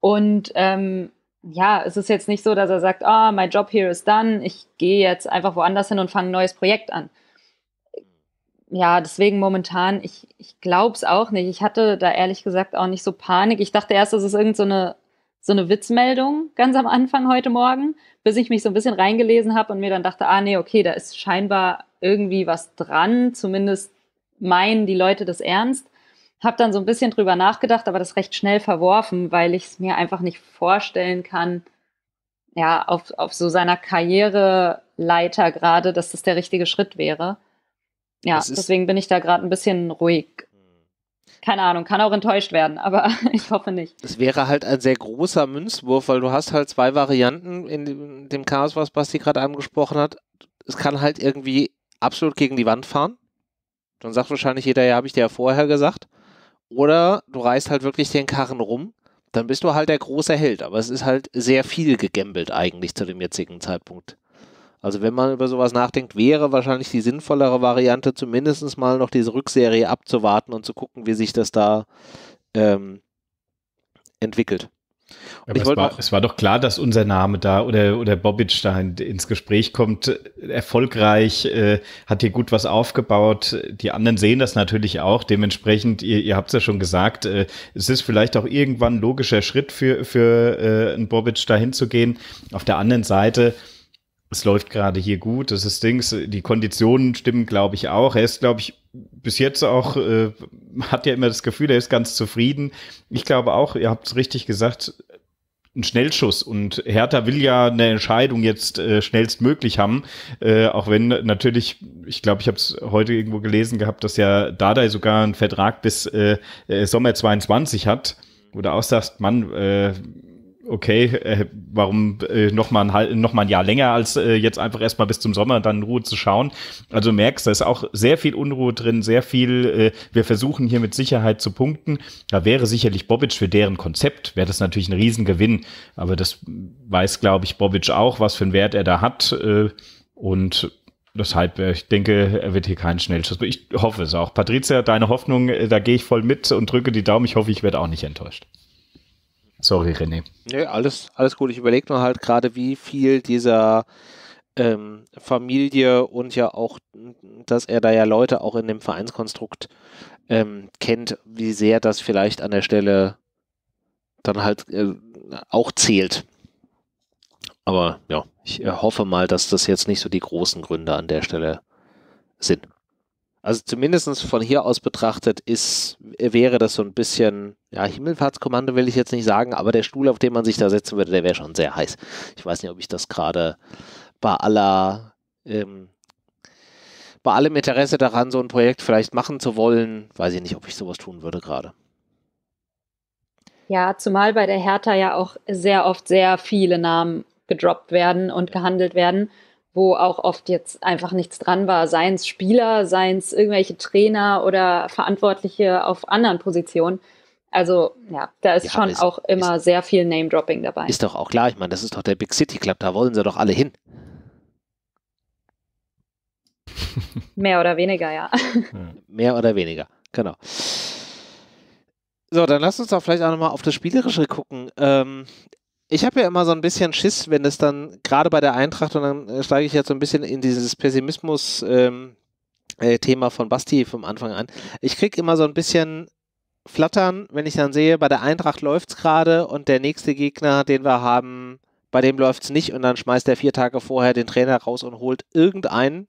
Und ähm, ja, es ist jetzt nicht so, dass er sagt, ah, oh, my job here is done, ich gehe jetzt einfach woanders hin und fange ein neues Projekt an. Ja, deswegen momentan, ich, ich glaube es auch nicht. Ich hatte da ehrlich gesagt auch nicht so Panik. Ich dachte erst, das ist irgendeine so so eine Witzmeldung ganz am Anfang heute Morgen, bis ich mich so ein bisschen reingelesen habe und mir dann dachte, ah nee, okay, da ist scheinbar irgendwie was dran, zumindest meinen die Leute das ernst? Habe dann so ein bisschen drüber nachgedacht, aber das recht schnell verworfen, weil ich es mir einfach nicht vorstellen kann, ja, auf, auf so seiner Karriereleiter gerade, dass das der richtige Schritt wäre. Ja, deswegen bin ich da gerade ein bisschen ruhig. Keine Ahnung, kann auch enttäuscht werden, aber ich hoffe nicht. Es wäre halt ein sehr großer Münzwurf, weil du hast halt zwei Varianten in dem Chaos, was Basti gerade angesprochen hat. Es kann halt irgendwie absolut gegen die Wand fahren dann sagt wahrscheinlich jeder, ja, habe ich dir ja vorher gesagt. Oder du reißt halt wirklich den Karren rum, dann bist du halt der große Held. Aber es ist halt sehr viel gegambelt eigentlich zu dem jetzigen Zeitpunkt. Also wenn man über sowas nachdenkt, wäre wahrscheinlich die sinnvollere Variante, zumindest mal noch diese Rückserie abzuwarten und zu gucken, wie sich das da ähm, entwickelt. Und ich es, war, es war doch klar, dass unser Name da oder, oder Bobic da ins Gespräch kommt. Erfolgreich, äh, hat hier gut was aufgebaut. Die anderen sehen das natürlich auch. Dementsprechend, ihr, ihr habt es ja schon gesagt, äh, es ist vielleicht auch irgendwann ein logischer Schritt für, für äh, einen Bobic da hinzugehen. Auf der anderen Seite, es läuft gerade hier gut, das ist Dings, die Konditionen stimmen, glaube ich, auch. Er ist, glaube ich, bis jetzt auch, äh, hat ja immer das Gefühl, er ist ganz zufrieden. Ich glaube auch, ihr habt es richtig gesagt, ein Schnellschuss und Hertha will ja eine Entscheidung jetzt äh, schnellstmöglich haben, äh, auch wenn natürlich, ich glaube, ich habe es heute irgendwo gelesen gehabt, dass ja Dada sogar einen Vertrag bis äh, äh Sommer 22 hat, wo du auch sagst, Mann, äh, okay, äh, warum äh, noch, mal ein, noch mal ein Jahr länger als äh, jetzt einfach erstmal bis zum Sommer dann in Ruhe zu schauen. Also merkst, da ist auch sehr viel Unruhe drin, sehr viel, äh, wir versuchen hier mit Sicherheit zu punkten. Da wäre sicherlich Bobic für deren Konzept, wäre das natürlich ein Riesengewinn. Aber das weiß, glaube ich, Bobic auch, was für einen Wert er da hat. Äh, und Deshalb, äh, ich denke, er wird hier keinen Schnellschuss. Ich hoffe es auch. Patricia, deine Hoffnung, äh, da gehe ich voll mit und drücke die Daumen. Ich hoffe, ich werde auch nicht enttäuscht. Sorry, René. Nö, alles, alles gut. Ich überlege nur halt gerade, wie viel dieser ähm, Familie und ja auch, dass er da ja Leute auch in dem Vereinskonstrukt ähm, kennt, wie sehr das vielleicht an der Stelle dann halt äh, auch zählt. Aber ja, ich äh, hoffe mal, dass das jetzt nicht so die großen Gründe an der Stelle sind. Also zumindest von hier aus betrachtet ist, wäre das so ein bisschen, ja, Himmelfahrtskommando will ich jetzt nicht sagen, aber der Stuhl, auf den man sich da setzen würde, der wäre schon sehr heiß. Ich weiß nicht, ob ich das gerade bei aller, ähm, bei allem Interesse daran, so ein Projekt vielleicht machen zu wollen, weiß ich nicht, ob ich sowas tun würde gerade. Ja, zumal bei der Hertha ja auch sehr oft sehr viele Namen gedroppt werden und gehandelt werden wo auch oft jetzt einfach nichts dran war, seien es Spieler, seien es irgendwelche Trainer oder Verantwortliche auf anderen Positionen. Also ja, da ist ja, schon ist, auch immer ist, sehr viel Name-Dropping dabei. Ist doch auch klar, ich meine, das ist doch der Big City Club, da wollen sie doch alle hin. Mehr oder weniger, ja. Mehr oder weniger, genau. So, dann lass uns doch vielleicht auch nochmal auf das Spielerische gucken. Ähm, ich habe ja immer so ein bisschen Schiss, wenn es dann gerade bei der Eintracht und dann äh, steige ich jetzt so ein bisschen in dieses Pessimismus ähm, äh, Thema von Basti vom Anfang an. Ich kriege immer so ein bisschen Flattern, wenn ich dann sehe, bei der Eintracht läuft es gerade und der nächste Gegner, den wir haben, bei dem läuft es nicht und dann schmeißt er vier Tage vorher den Trainer raus und holt irgendeinen.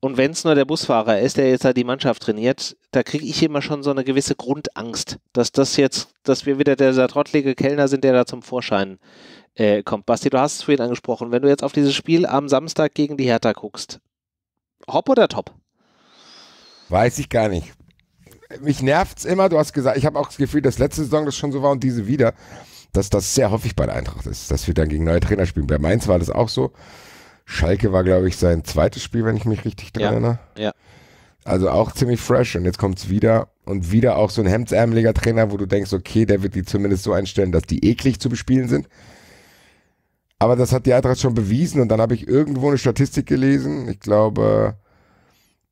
Und wenn es nur der Busfahrer ist, der jetzt da die Mannschaft trainiert, da kriege ich immer schon so eine gewisse Grundangst, dass das jetzt, dass wir wieder der, der trottlige Kellner sind, der da zum Vorschein äh, kommt. Basti, du hast es vorhin angesprochen. Wenn du jetzt auf dieses Spiel am Samstag gegen die Hertha guckst, hopp oder top? Weiß ich gar nicht. Mich nervt es immer, du hast gesagt, ich habe auch das Gefühl, dass letzte Saison das schon so war und diese wieder, dass das sehr häufig bei der Eintracht ist, dass wir dann gegen neue Trainer spielen. Bei Mainz war das auch so. Schalke war, glaube ich, sein zweites Spiel, wenn ich mich richtig dran ja. erinnere. Ja. Also auch ziemlich fresh. Und jetzt kommt es wieder und wieder auch so ein hemdsärmeliger Trainer, wo du denkst, okay, der wird die zumindest so einstellen, dass die eklig zu bespielen sind. Aber das hat die Eintracht schon bewiesen und dann habe ich irgendwo eine Statistik gelesen. Ich glaube,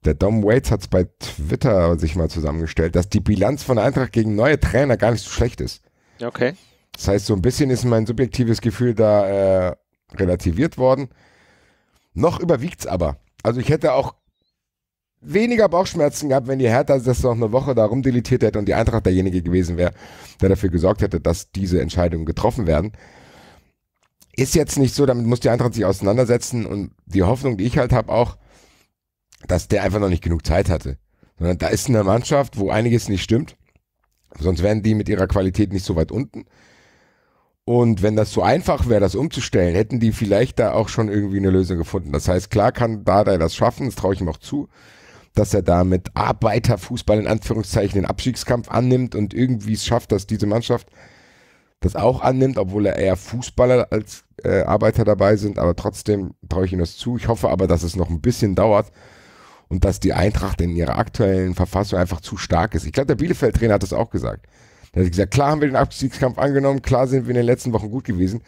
der Dom Waits hat es bei Twitter sich mal zusammengestellt, dass die Bilanz von Eintracht gegen neue Trainer gar nicht so schlecht ist. Okay. Das heißt, so ein bisschen ist mein subjektives Gefühl da äh, relativiert worden. Noch überwiegt's aber. Also ich hätte auch weniger Bauchschmerzen gehabt, wenn die Hertha das noch eine Woche darum deletiert hätte und die Eintracht derjenige gewesen wäre, der dafür gesorgt hätte, dass diese Entscheidungen getroffen werden. Ist jetzt nicht so, damit muss die Eintracht sich auseinandersetzen und die Hoffnung, die ich halt habe, auch, dass der einfach noch nicht genug Zeit hatte. Sondern da ist eine Mannschaft, wo einiges nicht stimmt. Sonst wären die mit ihrer Qualität nicht so weit unten. Und wenn das so einfach wäre, das umzustellen, hätten die vielleicht da auch schon irgendwie eine Lösung gefunden. Das heißt, klar kann Dardai das schaffen, das traue ich ihm auch zu, dass er damit Arbeiterfußball in Anführungszeichen den Abstiegskampf annimmt und irgendwie es schafft, dass diese Mannschaft das auch annimmt, obwohl er eher Fußballer als äh, Arbeiter dabei sind, aber trotzdem traue ich ihm das zu. Ich hoffe aber, dass es noch ein bisschen dauert und dass die Eintracht in ihrer aktuellen Verfassung einfach zu stark ist. Ich glaube, der Bielefeld-Trainer hat das auch gesagt. Da hat sie gesagt, klar haben wir den Abstiegskampf angenommen, klar sind wir in den letzten Wochen gut gewesen.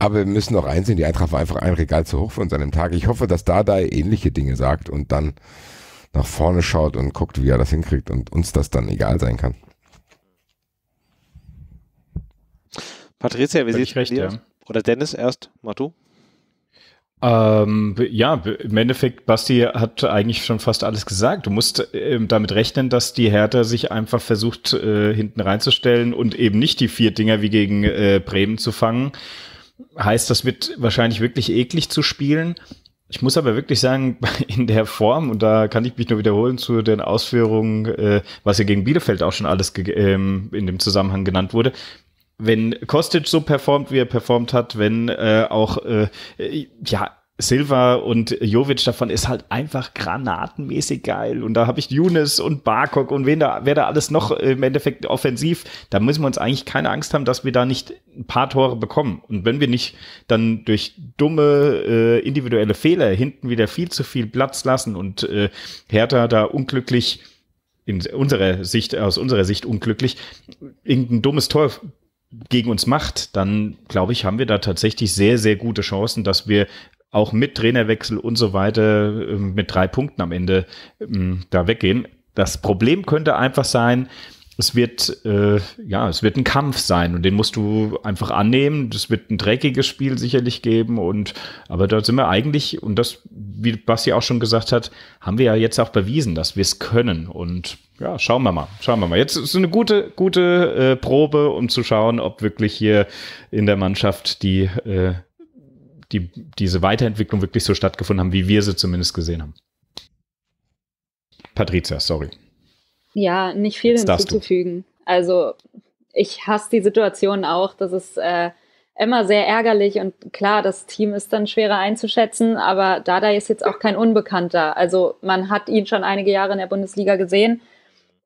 Aber wir müssen noch einsehen, die Eintracht war einfach ein Regal zu hoch für uns an seinem Tag. Ich hoffe, dass Dada ähnliche Dinge sagt und dann nach vorne schaut und guckt, wie er das hinkriegt und uns das dann egal sein kann. Patricia, wie sieht's recht, dir? Ja. Oder Dennis erst, mal du. Ähm, ja, im Endeffekt, Basti hat eigentlich schon fast alles gesagt. Du musst äh, damit rechnen, dass die Hertha sich einfach versucht, äh, hinten reinzustellen und eben nicht die vier Dinger wie gegen äh, Bremen zu fangen. Heißt, das wird wahrscheinlich wirklich eklig zu spielen. Ich muss aber wirklich sagen, in der Form, und da kann ich mich nur wiederholen zu den Ausführungen, äh, was ja gegen Bielefeld auch schon alles ähm, in dem Zusammenhang genannt wurde, wenn Kostic so performt, wie er performt hat, wenn äh, auch, äh, ja, Silva und Jovic davon ist halt einfach granatenmäßig geil. Und da habe ich Younes und Barkok und wen da, wer da alles noch im Endeffekt offensiv. Da müssen wir uns eigentlich keine Angst haben, dass wir da nicht ein paar Tore bekommen. Und wenn wir nicht dann durch dumme äh, individuelle Fehler hinten wieder viel zu viel Platz lassen und äh, Hertha da unglücklich in unserer Sicht, aus unserer Sicht unglücklich, irgendein dummes Tor gegen uns macht, dann glaube ich, haben wir da tatsächlich sehr, sehr gute Chancen, dass wir auch mit Trainerwechsel und so weiter ähm, mit drei Punkten am Ende ähm, da weggehen. Das Problem könnte einfach sein, es wird, äh, ja, es wird ein Kampf sein und den musst du einfach annehmen. Es wird ein dreckiges Spiel sicherlich geben und, aber da sind wir eigentlich, und das, wie Basti auch schon gesagt hat, haben wir ja jetzt auch bewiesen, dass wir es können und ja, schauen wir mal, schauen wir mal. Jetzt ist eine gute, gute äh, Probe, um zu schauen, ob wirklich hier in der Mannschaft die, äh, die, diese Weiterentwicklung wirklich so stattgefunden haben, wie wir sie zumindest gesehen haben. Patricia, sorry. Ja, nicht viel Jetzt hinzuzufügen. Also ich hasse die Situation auch. Das ist äh, immer sehr ärgerlich und klar, das Team ist dann schwerer einzuschätzen, aber Dada ist jetzt auch kein Unbekannter. Also man hat ihn schon einige Jahre in der Bundesliga gesehen.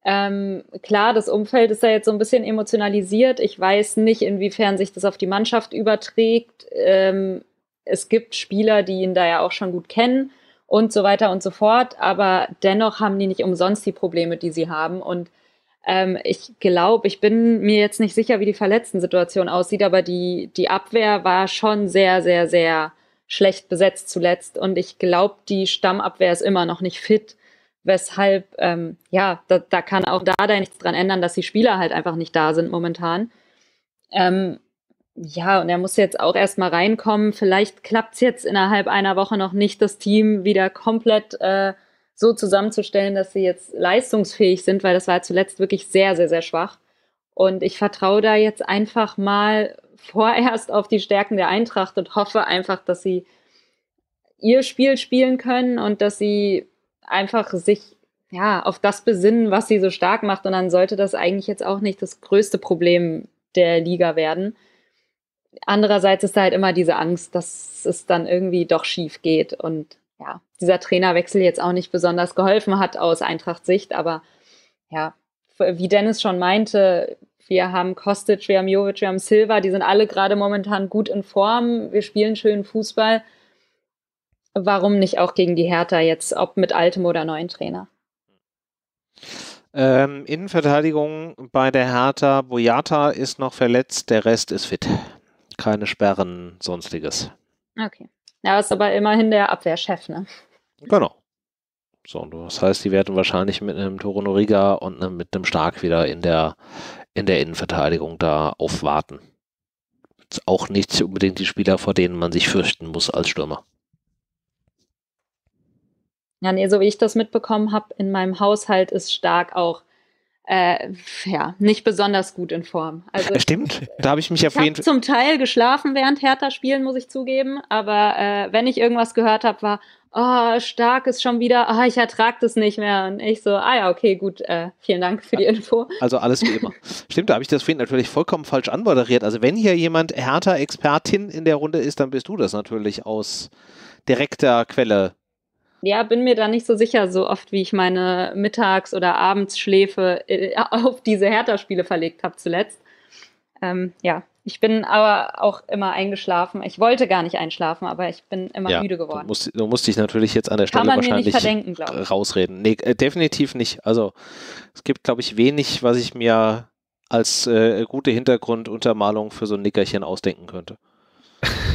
Ähm, klar, das Umfeld ist da jetzt so ein bisschen emotionalisiert. Ich weiß nicht, inwiefern sich das auf die Mannschaft überträgt. Ähm, es gibt Spieler, die ihn da ja auch schon gut kennen und so weiter und so fort. Aber dennoch haben die nicht umsonst die Probleme, die sie haben. Und ähm, ich glaube, ich bin mir jetzt nicht sicher, wie die Verletzten-Situation aussieht, aber die, die Abwehr war schon sehr, sehr, sehr schlecht besetzt zuletzt. Und ich glaube, die Stammabwehr ist immer noch nicht fit. Weshalb, ähm, ja, da, da, kann auch da, nichts dran ändern, dass die Spieler halt einfach nicht da sind momentan. Ähm, ja, und er muss jetzt auch erstmal reinkommen. Vielleicht klappt es jetzt innerhalb einer Woche noch nicht, das Team wieder komplett äh, so zusammenzustellen, dass sie jetzt leistungsfähig sind, weil das war zuletzt wirklich sehr, sehr, sehr schwach. Und ich vertraue da jetzt einfach mal vorerst auf die Stärken der Eintracht und hoffe einfach, dass sie ihr Spiel spielen können und dass sie einfach sich ja auf das besinnen, was sie so stark macht. Und dann sollte das eigentlich jetzt auch nicht das größte Problem der Liga werden andererseits ist da halt immer diese Angst, dass es dann irgendwie doch schief geht. Und ja, dieser Trainerwechsel jetzt auch nicht besonders geholfen hat aus Eintracht-Sicht. Aber ja, wie Dennis schon meinte, wir haben Kostic, wir haben Jovic, wir haben Silva, die sind alle gerade momentan gut in Form. Wir spielen schönen Fußball. Warum nicht auch gegen die Hertha jetzt, ob mit altem oder neuen Trainer? Ähm, Innenverteidigung bei der Hertha, Boyata ist noch verletzt, der Rest ist fit keine Sperren, sonstiges. Okay. Ja, ist aber immerhin der Abwehrchef, ne? Genau. So, das heißt, die werden wahrscheinlich mit einem Toro Noriga und einem, mit einem Stark wieder in der, in der Innenverteidigung da aufwarten. Ist auch nicht unbedingt die Spieler, vor denen man sich fürchten muss als Stürmer. Ja, nee, so wie ich das mitbekommen habe, in meinem Haushalt ist Stark auch äh, ja, nicht besonders gut in Form. Also, Stimmt, da habe ich mich auf jeden Fall. zum Teil geschlafen während Hertha spielen, muss ich zugeben, aber äh, wenn ich irgendwas gehört habe, war, oh, stark ist schon wieder, oh, ich ertrage das nicht mehr. Und ich so, ah ja, okay, gut, äh, vielen Dank für die Info. Also alles wie immer. Stimmt, da habe ich das vorhin natürlich vollkommen falsch anmoderiert. Also wenn hier jemand Hertha-Expertin in der Runde ist, dann bist du das natürlich aus direkter Quelle ja, bin mir da nicht so sicher, so oft wie ich meine Mittags- oder Abendsschläfe äh, auf diese Hertha-Spiele verlegt habe zuletzt. Ähm, ja, ich bin aber auch immer eingeschlafen. Ich wollte gar nicht einschlafen, aber ich bin immer ja, müde geworden. Du musst, du musst, dich natürlich jetzt an der Stelle wahrscheinlich rausreden. Nee, äh, definitiv nicht. Also es gibt, glaube ich, wenig, was ich mir als äh, gute Hintergrunduntermalung für so ein Nickerchen ausdenken könnte.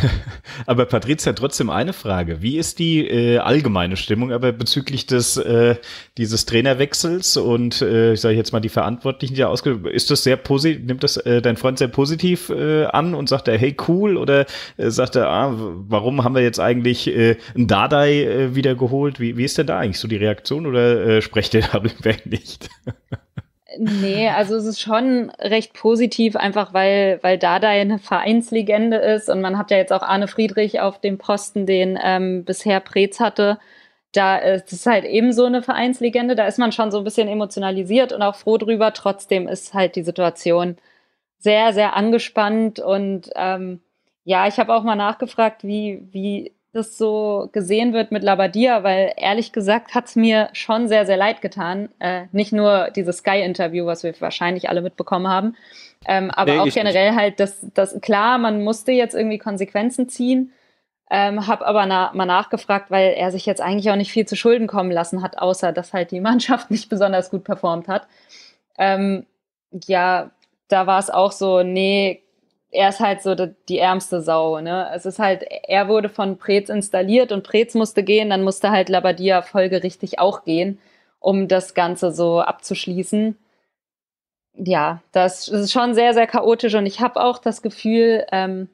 aber Patrizia, trotzdem eine Frage. Wie ist die äh, allgemeine Stimmung aber bezüglich des, äh, dieses Trainerwechsels und äh, ich sage jetzt mal die Verantwortlichen, die da ausge ist das sehr positiv, nimmt das äh, dein Freund sehr positiv äh, an und sagt er, hey cool oder äh, sagt er, ah, warum haben wir jetzt eigentlich äh, einen Dadai äh, wieder geholt? Wie, wie ist denn da eigentlich so die Reaktion oder äh, sprecht ihr darüber nicht? Nee, also es ist schon recht positiv, einfach weil, weil Dada eine Vereinslegende ist und man hat ja jetzt auch Arne Friedrich auf dem Posten, den ähm, bisher Preetz hatte. Da ist es halt eben so eine Vereinslegende, da ist man schon so ein bisschen emotionalisiert und auch froh drüber. Trotzdem ist halt die Situation sehr, sehr angespannt und ähm, ja, ich habe auch mal nachgefragt, wie, wie das so gesehen wird mit Labadia, weil ehrlich gesagt hat es mir schon sehr, sehr leid getan. Äh, nicht nur dieses Sky-Interview, was wir wahrscheinlich alle mitbekommen haben, ähm, aber nee, auch generell nicht. halt, dass das klar, man musste jetzt irgendwie Konsequenzen ziehen. Ähm, habe aber na, mal nachgefragt, weil er sich jetzt eigentlich auch nicht viel zu Schulden kommen lassen hat, außer dass halt die Mannschaft nicht besonders gut performt hat. Ähm, ja, da war es auch so, nee, er ist halt so die, ärmste Sau, ne? Es ist halt, er wurde von Preetz installiert und Preetz musste gehen, dann musste halt Labadia folgerichtig auch gehen, um das Ganze so abzuschließen. Ja, das, das ist schon sehr, sehr chaotisch und ich habe auch das Gefühl, ähm,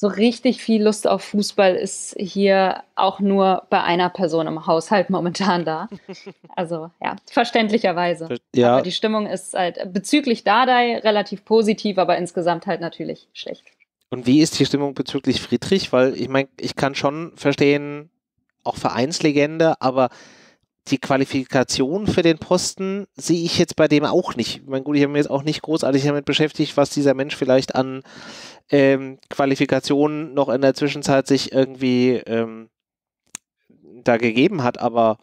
so richtig viel Lust auf Fußball ist hier auch nur bei einer Person im Haushalt momentan da. Also ja, verständlicherweise. Ja. Aber die Stimmung ist halt bezüglich Dadei relativ positiv, aber insgesamt halt natürlich schlecht. Und wie ist die Stimmung bezüglich Friedrich? Weil ich meine, ich kann schon verstehen, auch Vereinslegende, aber die Qualifikation für den Posten sehe ich jetzt bei dem auch nicht. Ich meine, gut, ich habe mich jetzt auch nicht großartig damit beschäftigt, was dieser Mensch vielleicht an ähm, Qualifikationen noch in der Zwischenzeit sich irgendwie ähm, da gegeben hat, aber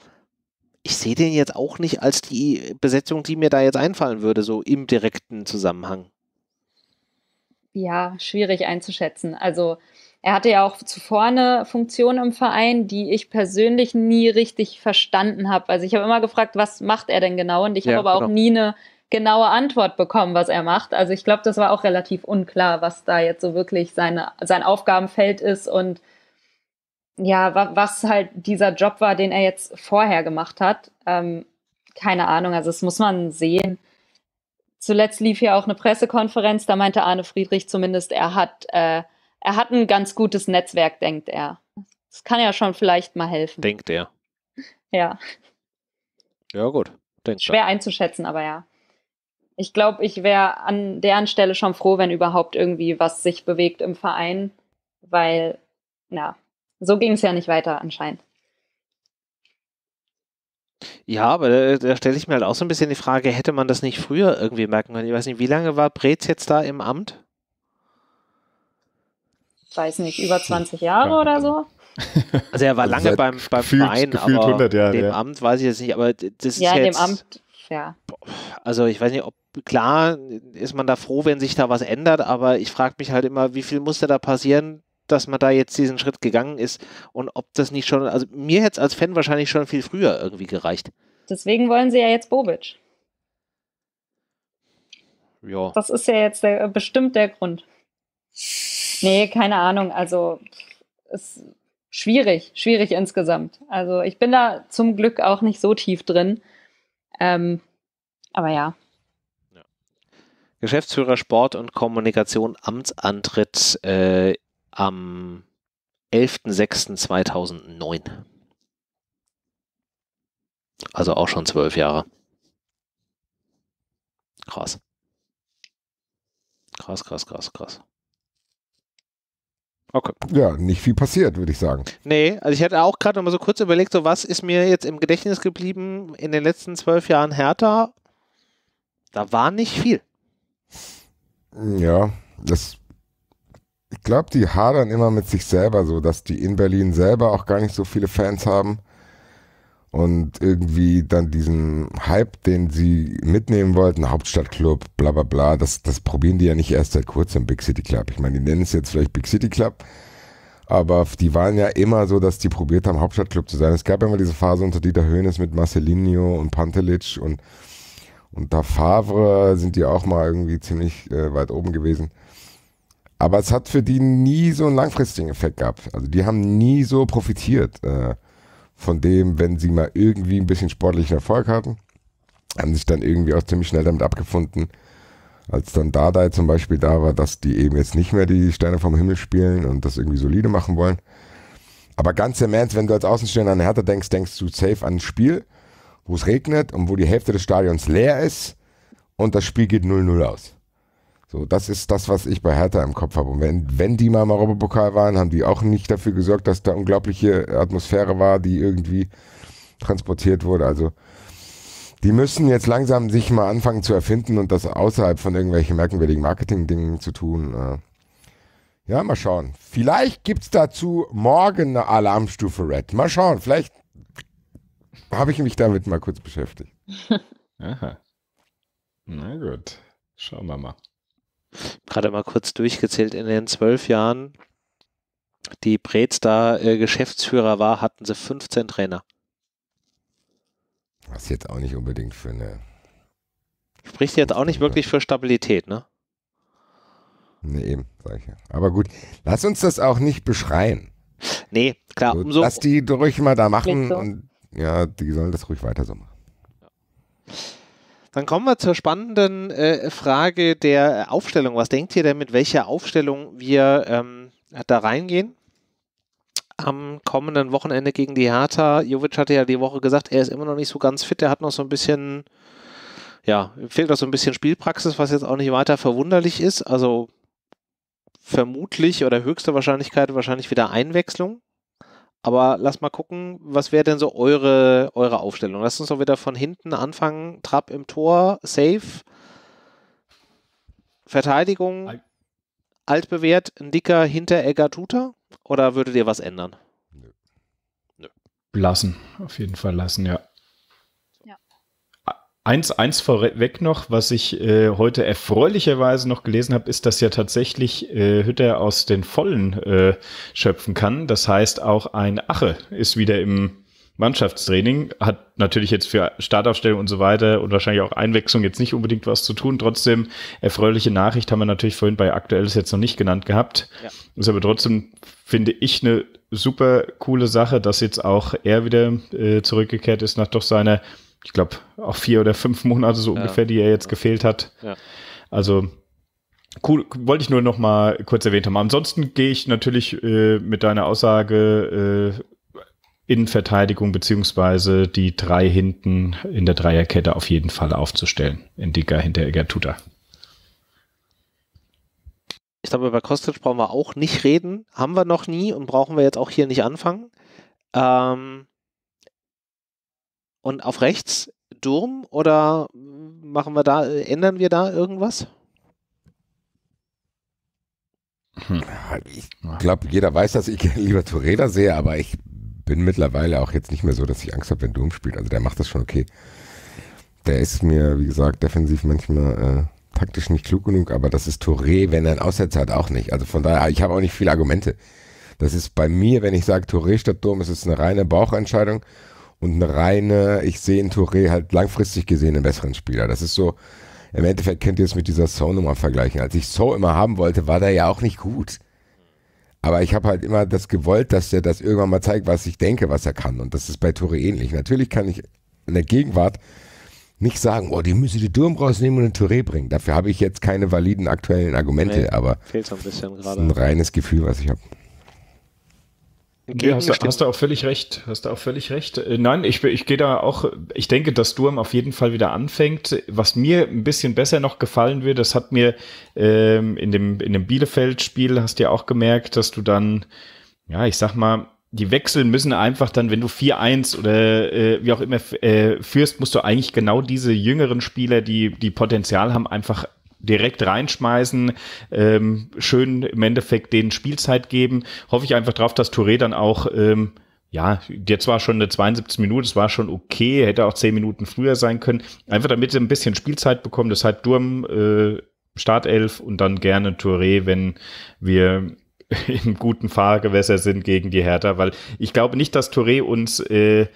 ich sehe den jetzt auch nicht als die Besetzung, die mir da jetzt einfallen würde, so im direkten Zusammenhang. Ja, schwierig einzuschätzen. Also er hatte ja auch zuvor eine Funktion im Verein, die ich persönlich nie richtig verstanden habe. Also ich habe immer gefragt, was macht er denn genau? Und ich ja, habe aber genau. auch nie eine genaue Antwort bekommen, was er macht. Also ich glaube, das war auch relativ unklar, was da jetzt so wirklich seine, sein Aufgabenfeld ist und ja, was halt dieser Job war, den er jetzt vorher gemacht hat. Ähm, keine Ahnung, also das muss man sehen. Zuletzt lief ja auch eine Pressekonferenz, da meinte Arne Friedrich zumindest, er hat, äh, er hat ein ganz gutes Netzwerk, denkt er. Das kann ja schon vielleicht mal helfen. Denkt er. Ja. Ja, gut. Denkt Schwer er. einzuschätzen, aber ja ich glaube, ich wäre an deren Stelle schon froh, wenn überhaupt irgendwie was sich bewegt im Verein, weil, na, so ging es ja nicht weiter anscheinend. Ja, aber da, da stelle ich mir halt auch so ein bisschen die Frage, hätte man das nicht früher irgendwie merken können? Ich weiß nicht, wie lange war Brez jetzt da im Amt? Ich weiß nicht, über 20 Jahre ja. oder so? Also er war lange also beim, beim gefühlt, Verein, gefühlt aber 100 Jahre, dem ja. Amt weiß ich jetzt nicht, aber das ist ja, jetzt... Ja, dem Amt, ja. Also ich weiß nicht, ob klar ist man da froh, wenn sich da was ändert, aber ich frage mich halt immer, wie viel musste da passieren, dass man da jetzt diesen Schritt gegangen ist und ob das nicht schon, also mir hätte es als Fan wahrscheinlich schon viel früher irgendwie gereicht. Deswegen wollen sie ja jetzt Bobic. Ja. Das ist ja jetzt der, bestimmt der Grund. Nee, keine Ahnung. Also es ist schwierig, schwierig insgesamt. Also ich bin da zum Glück auch nicht so tief drin. Ähm, aber ja, Geschäftsführer Sport und Kommunikation Amtsantritt äh, am 11.06.2009. Also auch schon zwölf Jahre. Krass. Krass, krass, krass, krass. Okay. Ja, nicht viel passiert, würde ich sagen. Nee, also ich hatte auch gerade mal so kurz überlegt, so was ist mir jetzt im Gedächtnis geblieben in den letzten zwölf Jahren härter? Da war nicht viel. Ja, das. Ich glaube, die hadern immer mit sich selber so, dass die in Berlin selber auch gar nicht so viele Fans haben und irgendwie dann diesen Hype, den sie mitnehmen wollten, Hauptstadtclub, bla bla bla, das, das probieren die ja nicht erst seit kurzem, Big City Club. Ich meine, die nennen es jetzt vielleicht Big City Club, aber die waren ja immer so, dass die probiert haben, Hauptstadtclub zu sein. Es gab ja immer diese Phase unter Dieter Höhnes mit Marcelinho und Pantelic und unter Favre sind die auch mal irgendwie ziemlich äh, weit oben gewesen. Aber es hat für die nie so einen langfristigen Effekt gehabt. Also die haben nie so profitiert äh, von dem, wenn sie mal irgendwie ein bisschen sportlichen Erfolg hatten. Haben sich dann irgendwie auch ziemlich schnell damit abgefunden, als dann Dardai zum Beispiel da war, dass die eben jetzt nicht mehr die Sterne vom Himmel spielen und das irgendwie solide machen wollen. Aber ganz im Ernst, wenn du als Außenstehender an Hertha denkst, denkst du safe an ein Spiel – wo es regnet und wo die Hälfte des Stadions leer ist und das Spiel geht 0-0 aus. So, das ist das, was ich bei Hertha im Kopf habe. Und wenn, wenn die mal im Europapokal waren, haben die auch nicht dafür gesorgt, dass da unglaubliche Atmosphäre war, die irgendwie transportiert wurde. Also, die müssen jetzt langsam sich mal anfangen zu erfinden und das außerhalb von irgendwelchen merkwürdigen Marketing-Dingen zu tun. Äh. Ja, mal schauen. Vielleicht gibt es dazu morgen eine Alarmstufe Red. Mal schauen. Vielleicht habe ich mich damit mal kurz beschäftigt. Aha. Na gut, schauen wir mal. Gerade mal kurz durchgezählt, in den zwölf Jahren, die Brez da äh, Geschäftsführer war, hatten sie 15 Trainer. Was jetzt auch nicht unbedingt für eine. Spricht jetzt auch nicht wirklich für Stabilität, ne? Nee, eben, sag ich ja. Aber gut, lass uns das auch nicht beschreien. Nee, klar, umso. Lass die ruhig mal da machen so. und ja, die sollen das ruhig weiter so machen. Dann kommen wir zur spannenden äh, Frage der Aufstellung. Was denkt ihr denn, mit welcher Aufstellung wir ähm, da reingehen? Am kommenden Wochenende gegen die Hertha. Jovic hatte ja die Woche gesagt, er ist immer noch nicht so ganz fit. Er hat noch so ein bisschen, ja, fehlt noch so ein bisschen Spielpraxis, was jetzt auch nicht weiter verwunderlich ist. Also vermutlich oder höchste Wahrscheinlichkeit wahrscheinlich wieder Einwechslung. Aber lass mal gucken, was wäre denn so eure, eure Aufstellung? Lass uns doch wieder von hinten anfangen. Trapp im Tor, Safe, Verteidigung, altbewährt, ein dicker Hinteregger Tuta? Oder würdet ihr was ändern? Nö. Lassen, auf jeden Fall lassen, ja. Eins, eins vorweg noch, was ich äh, heute erfreulicherweise noch gelesen habe, ist, dass ja tatsächlich äh, Hütter aus den Vollen äh, schöpfen kann. Das heißt, auch ein Ache ist wieder im Mannschaftstraining, hat natürlich jetzt für Startaufstellung und so weiter und wahrscheinlich auch Einwechslung jetzt nicht unbedingt was zu tun. Trotzdem, erfreuliche Nachricht haben wir natürlich vorhin bei Aktuelles jetzt noch nicht genannt gehabt. Ja. Ist aber trotzdem, finde ich, eine super coole Sache, dass jetzt auch er wieder äh, zurückgekehrt ist nach doch seiner ich glaube, auch vier oder fünf Monate so ja. ungefähr, die er jetzt gefehlt hat. Ja. Also cool, wollte ich nur noch mal kurz erwähnt haben. Ansonsten gehe ich natürlich äh, mit deiner Aussage äh, in Verteidigung beziehungsweise die drei hinten in der Dreierkette auf jeden Fall aufzustellen. In Indica, Hinteregger, Tuta. Ich glaube, über Kostic brauchen wir auch nicht reden. Haben wir noch nie und brauchen wir jetzt auch hier nicht anfangen. Ähm, und auf rechts Durm oder machen wir da, ändern wir da irgendwas? Hm. Ich glaube, jeder weiß, dass ich lieber Toreda sehe, aber ich bin mittlerweile auch jetzt nicht mehr so, dass ich Angst habe, wenn Durm spielt. Also der macht das schon okay. Der ist mir, wie gesagt, defensiv manchmal äh, taktisch nicht klug genug, aber das ist Touré, wenn er einen Aussetzer hat, auch nicht. Also von daher, ich habe auch nicht viele Argumente. Das ist bei mir, wenn ich sage Touré statt Durm, ist es eine reine Bauchentscheidung und eine reine, ich sehe in Touré halt langfristig gesehen einen besseren Spieler. Das ist so, im Endeffekt könnt ihr es mit dieser So-Nummer vergleichen. Als ich So immer haben wollte, war der ja auch nicht gut. Aber ich habe halt immer das gewollt, dass der das irgendwann mal zeigt, was ich denke, was er kann. Und das ist bei Touré ähnlich. Natürlich kann ich in der Gegenwart nicht sagen, oh, die müssen die Durm rausnehmen und in Touré bringen. Dafür habe ich jetzt keine validen aktuellen Argumente, nee, aber fehlt so ein bisschen Das ist ein reines Gefühl, was ich habe. Okay, hast, hast, du auch völlig recht. Hast du auch völlig recht. Äh, nein, ich, ich gehe da auch, ich denke, dass Durm auf jeden Fall wieder anfängt. Was mir ein bisschen besser noch gefallen wird, das hat mir ähm, in dem, in dem Bielefeld-Spiel hast du ja auch gemerkt, dass du dann, ja, ich sag mal, die Wechsel müssen einfach dann, wenn du 4-1 oder äh, wie auch immer äh, führst, musst du eigentlich genau diese jüngeren Spieler, die, die Potenzial haben, einfach direkt reinschmeißen, ähm, schön im Endeffekt den Spielzeit geben. Hoffe ich einfach drauf, dass Touré dann auch ähm, ja, jetzt war schon eine 72 Minuten, es war schon okay, hätte auch 10 Minuten früher sein können. Einfach damit sie ein bisschen Spielzeit bekommen, deshalb Durm äh, Startelf und dann gerne Touré, wenn wir im guten Fahrgewässer sind gegen die Hertha, weil ich glaube nicht, dass Touré uns äh,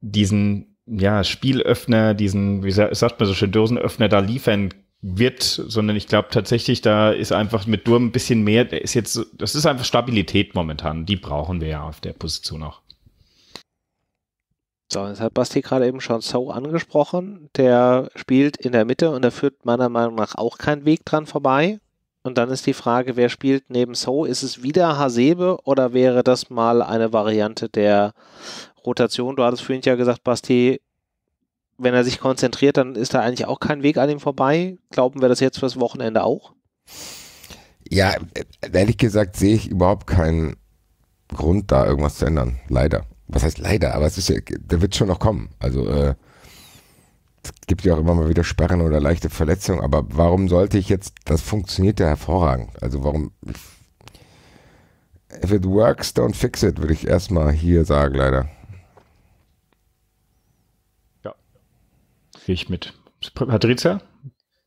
diesen ja, Spielöffner, diesen, wie sagt man so schön, Dosenöffner da liefern wird, sondern ich glaube tatsächlich, da ist einfach mit Durm ein bisschen mehr, ist jetzt, das ist einfach Stabilität momentan, die brauchen wir ja auf der Position auch. So, jetzt hat Basti gerade eben schon So angesprochen, der spielt in der Mitte und da führt meiner Meinung nach auch kein Weg dran vorbei. Und dann ist die Frage, wer spielt neben So? Ist es wieder Hasebe oder wäre das mal eine Variante der Rotation. Du hattest vorhin ja gesagt, Basti, wenn er sich konzentriert, dann ist da eigentlich auch kein Weg an ihm vorbei. Glauben wir das jetzt fürs Wochenende auch? Ja, ehrlich gesagt sehe ich überhaupt keinen Grund, da irgendwas zu ändern. Leider. Was heißt leider? Aber es ist ja, der wird schon noch kommen. Also äh, es gibt ja auch immer mal wieder Sperren oder leichte Verletzungen. Aber warum sollte ich jetzt? Das funktioniert ja hervorragend. Also warum? If it works, don't fix it, würde ich erstmal hier sagen, leider. Gehe ich mit. Patricia?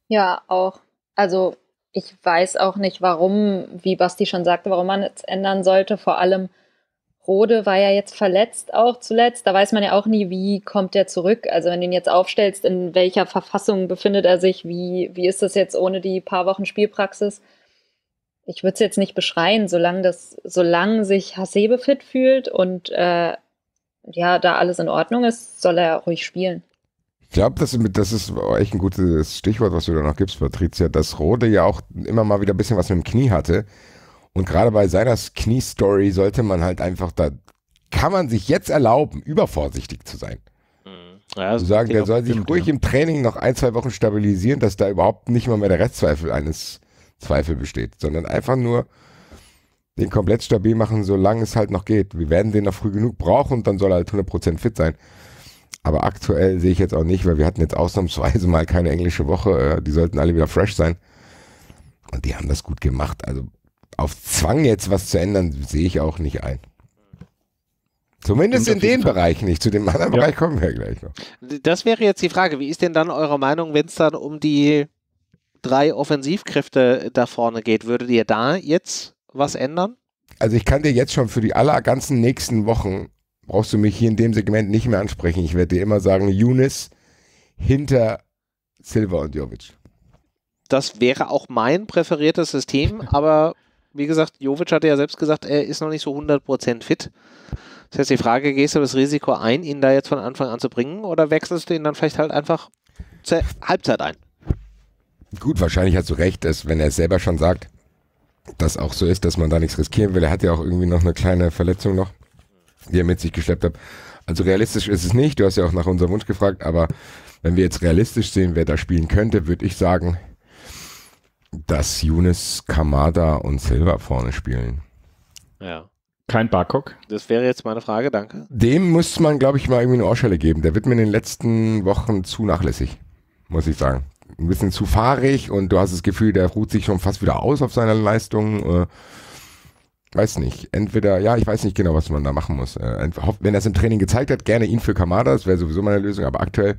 Ja, auch. Also ich weiß auch nicht, warum, wie Basti schon sagte, warum man es ändern sollte. Vor allem Rode war ja jetzt verletzt auch zuletzt. Da weiß man ja auch nie, wie kommt der zurück. Also wenn du ihn jetzt aufstellst, in welcher Verfassung befindet er sich, wie, wie ist das jetzt ohne die paar Wochen Spielpraxis? Ich würde es jetzt nicht beschreien, solange das, solange sich Hasebe fit fühlt und äh, ja, da alles in Ordnung ist, soll er ruhig spielen. Ich glaube, das, das ist echt ein gutes Stichwort, was du da noch gibst, Patricia, dass Rode ja auch immer mal wieder ein bisschen was mit dem Knie hatte. Und gerade bei seiner Knie-Story sollte man halt einfach da, kann man sich jetzt erlauben, übervorsichtig zu sein. Mhm. Ja, zu sagen, der soll sich stimmt, ruhig ja. im Training noch ein, zwei Wochen stabilisieren, dass da überhaupt nicht mal mehr der Restzweifel eines Zweifel besteht, sondern einfach nur den komplett stabil machen, solange es halt noch geht. Wir werden den noch früh genug brauchen und dann soll er halt 100% fit sein. Aber aktuell sehe ich jetzt auch nicht, weil wir hatten jetzt ausnahmsweise mal keine englische Woche. Äh, die sollten alle wieder fresh sein. Und die haben das gut gemacht. Also auf Zwang jetzt was zu ändern, sehe ich auch nicht ein. Zumindest in den Bereich nicht. Zu dem anderen ja. Bereich kommen wir gleich noch. Das wäre jetzt die Frage. Wie ist denn dann eure Meinung, wenn es dann um die drei Offensivkräfte da vorne geht? Würdet ihr da jetzt was ändern? Also ich kann dir jetzt schon für die aller ganzen nächsten Wochen brauchst du mich hier in dem Segment nicht mehr ansprechen. Ich werde dir immer sagen, Younes hinter Silva und Jovic. Das wäre auch mein präferiertes System, aber wie gesagt, Jovic hatte ja selbst gesagt, er ist noch nicht so 100% fit. Das heißt, die Frage, gehst du das Risiko ein, ihn da jetzt von Anfang an zu bringen oder wechselst du ihn dann vielleicht halt einfach zur Halbzeit ein? Gut, wahrscheinlich hast du recht, dass wenn er es selber schon sagt, dass auch so ist, dass man da nichts riskieren will. Er hat ja auch irgendwie noch eine kleine Verletzung noch die er mit sich geschleppt hat. Also realistisch ist es nicht, du hast ja auch nach unserem Wunsch gefragt, aber wenn wir jetzt realistisch sehen, wer da spielen könnte, würde ich sagen, dass Younes, Kamada und Silva vorne spielen. Ja. Kein Barcock. Das wäre jetzt meine Frage, danke. Dem muss man, glaube ich, mal irgendwie eine Ohrschelle geben. Der wird mir in den letzten Wochen zu nachlässig, muss ich sagen. Ein bisschen zu fahrig und du hast das Gefühl, der ruht sich schon fast wieder aus auf seiner Leistung. Äh, weiß nicht, entweder, ja, ich weiß nicht genau, was man da machen muss. Äh, wenn er es im Training gezeigt hat, gerne ihn für Kamada, das wäre sowieso meine Lösung, aber aktuell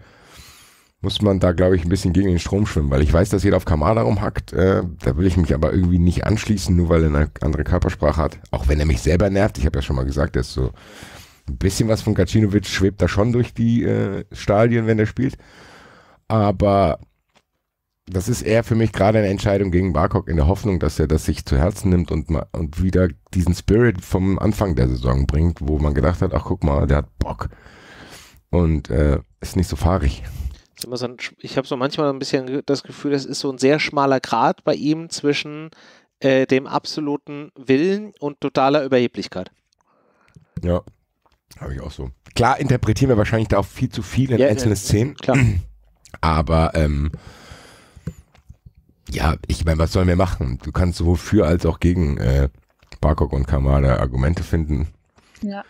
muss man da, glaube ich, ein bisschen gegen den Strom schwimmen, weil ich weiß, dass jeder auf Kamada rumhackt. Äh, da will ich mich aber irgendwie nicht anschließen, nur weil er eine andere Körpersprache hat. Auch wenn er mich selber nervt. Ich habe ja schon mal gesagt, er ist so ein bisschen was von Gacinovic schwebt da schon durch die äh, Stadien, wenn er spielt. Aber das ist eher für mich gerade eine Entscheidung gegen Barcock in der Hoffnung, dass er das sich zu Herzen nimmt und, mal, und wieder diesen Spirit vom Anfang der Saison bringt, wo man gedacht hat, ach guck mal, der hat Bock und äh, ist nicht so fahrig. ich habe so manchmal ein bisschen das Gefühl, das ist so ein sehr schmaler Grad bei ihm zwischen äh, dem absoluten Willen und totaler Überheblichkeit. Ja, habe ich auch so. Klar interpretieren wir wahrscheinlich da auch viel zu viel in ja, einzelnen ja, Szenen. Klar. Aber ähm, ja, ich meine, was sollen wir machen? Du kannst sowohl für als auch gegen äh, Barkok und Kamada Argumente finden. Ja.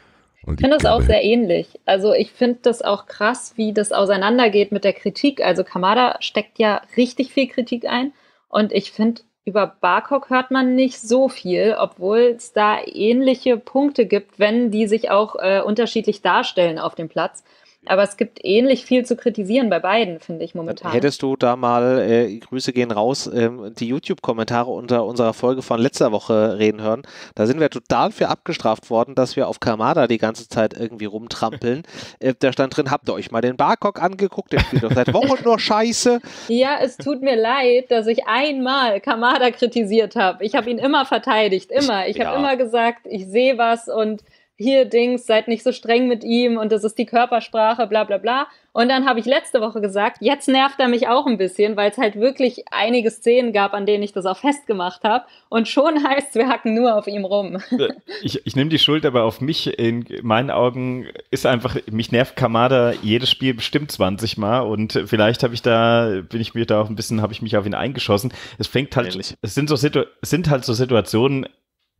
Und ich finde das auch sehr ähnlich. Also ich finde das auch krass, wie das auseinandergeht mit der Kritik. Also Kamada steckt ja richtig viel Kritik ein und ich finde, über Barkok hört man nicht so viel, obwohl es da ähnliche Punkte gibt, wenn die sich auch äh, unterschiedlich darstellen auf dem Platz. Aber es gibt ähnlich viel zu kritisieren bei beiden, finde ich momentan. Hättest du da mal, äh, Grüße gehen raus, ähm, die YouTube-Kommentare unter unserer Folge von letzter Woche reden hören, da sind wir total für abgestraft worden, dass wir auf Kamada die ganze Zeit irgendwie rumtrampeln. äh, da stand drin, habt ihr euch mal den Barcock angeguckt? Der spielt doch seit Wochen nur Scheiße. Ja, es tut mir leid, dass ich einmal Kamada kritisiert habe. Ich habe ihn immer verteidigt, immer. Ich ja. habe immer gesagt, ich sehe was und hier Dings, seid nicht so streng mit ihm und das ist die Körpersprache, bla bla bla. Und dann habe ich letzte Woche gesagt, jetzt nervt er mich auch ein bisschen, weil es halt wirklich einige Szenen gab, an denen ich das auch festgemacht habe. Und schon heißt es, wir hacken nur auf ihm rum. Äh, ich, ich nehme die Schuld aber auf mich. In meinen Augen ist einfach, mich nervt Kamada jedes Spiel bestimmt 20 Mal und vielleicht habe ich da, bin ich mir da auch ein bisschen, habe ich mich auf ihn eingeschossen. Es fängt halt, Ehrlich? es sind, so Situ es sind halt so Situationen,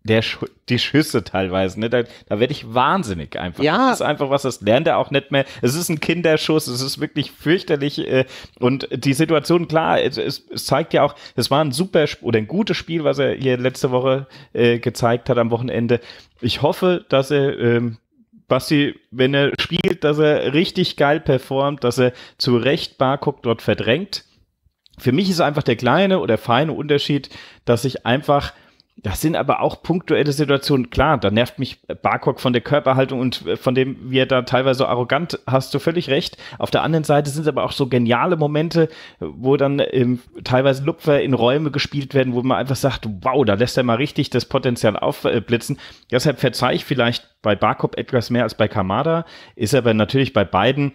der Sch die Schüsse teilweise, ne? Da, da werde ich wahnsinnig einfach. Ja. Das ist einfach was, das lernt er auch nicht mehr. Es ist ein Kinderschuss, es ist wirklich fürchterlich. Äh, und die Situation, klar, es, es, es zeigt ja auch, es war ein super oder ein gutes Spiel, was er hier letzte Woche äh, gezeigt hat am Wochenende. Ich hoffe, dass er ähm, Basti, wenn er spielt, dass er richtig geil performt, dass er zu Recht Barcock dort verdrängt. Für mich ist einfach der kleine oder feine Unterschied, dass ich einfach das sind aber auch punktuelle Situationen. Klar, da nervt mich Barcock von der Körperhaltung und äh, von dem, wie er da teilweise so arrogant, hast du völlig recht. Auf der anderen Seite sind es aber auch so geniale Momente, wo dann ähm, teilweise Lupfer in Räume gespielt werden, wo man einfach sagt, wow, da lässt er mal richtig das Potenzial aufblitzen. Deshalb verzeihe ich vielleicht bei Barcock etwas mehr als bei Kamada, ist aber natürlich bei beiden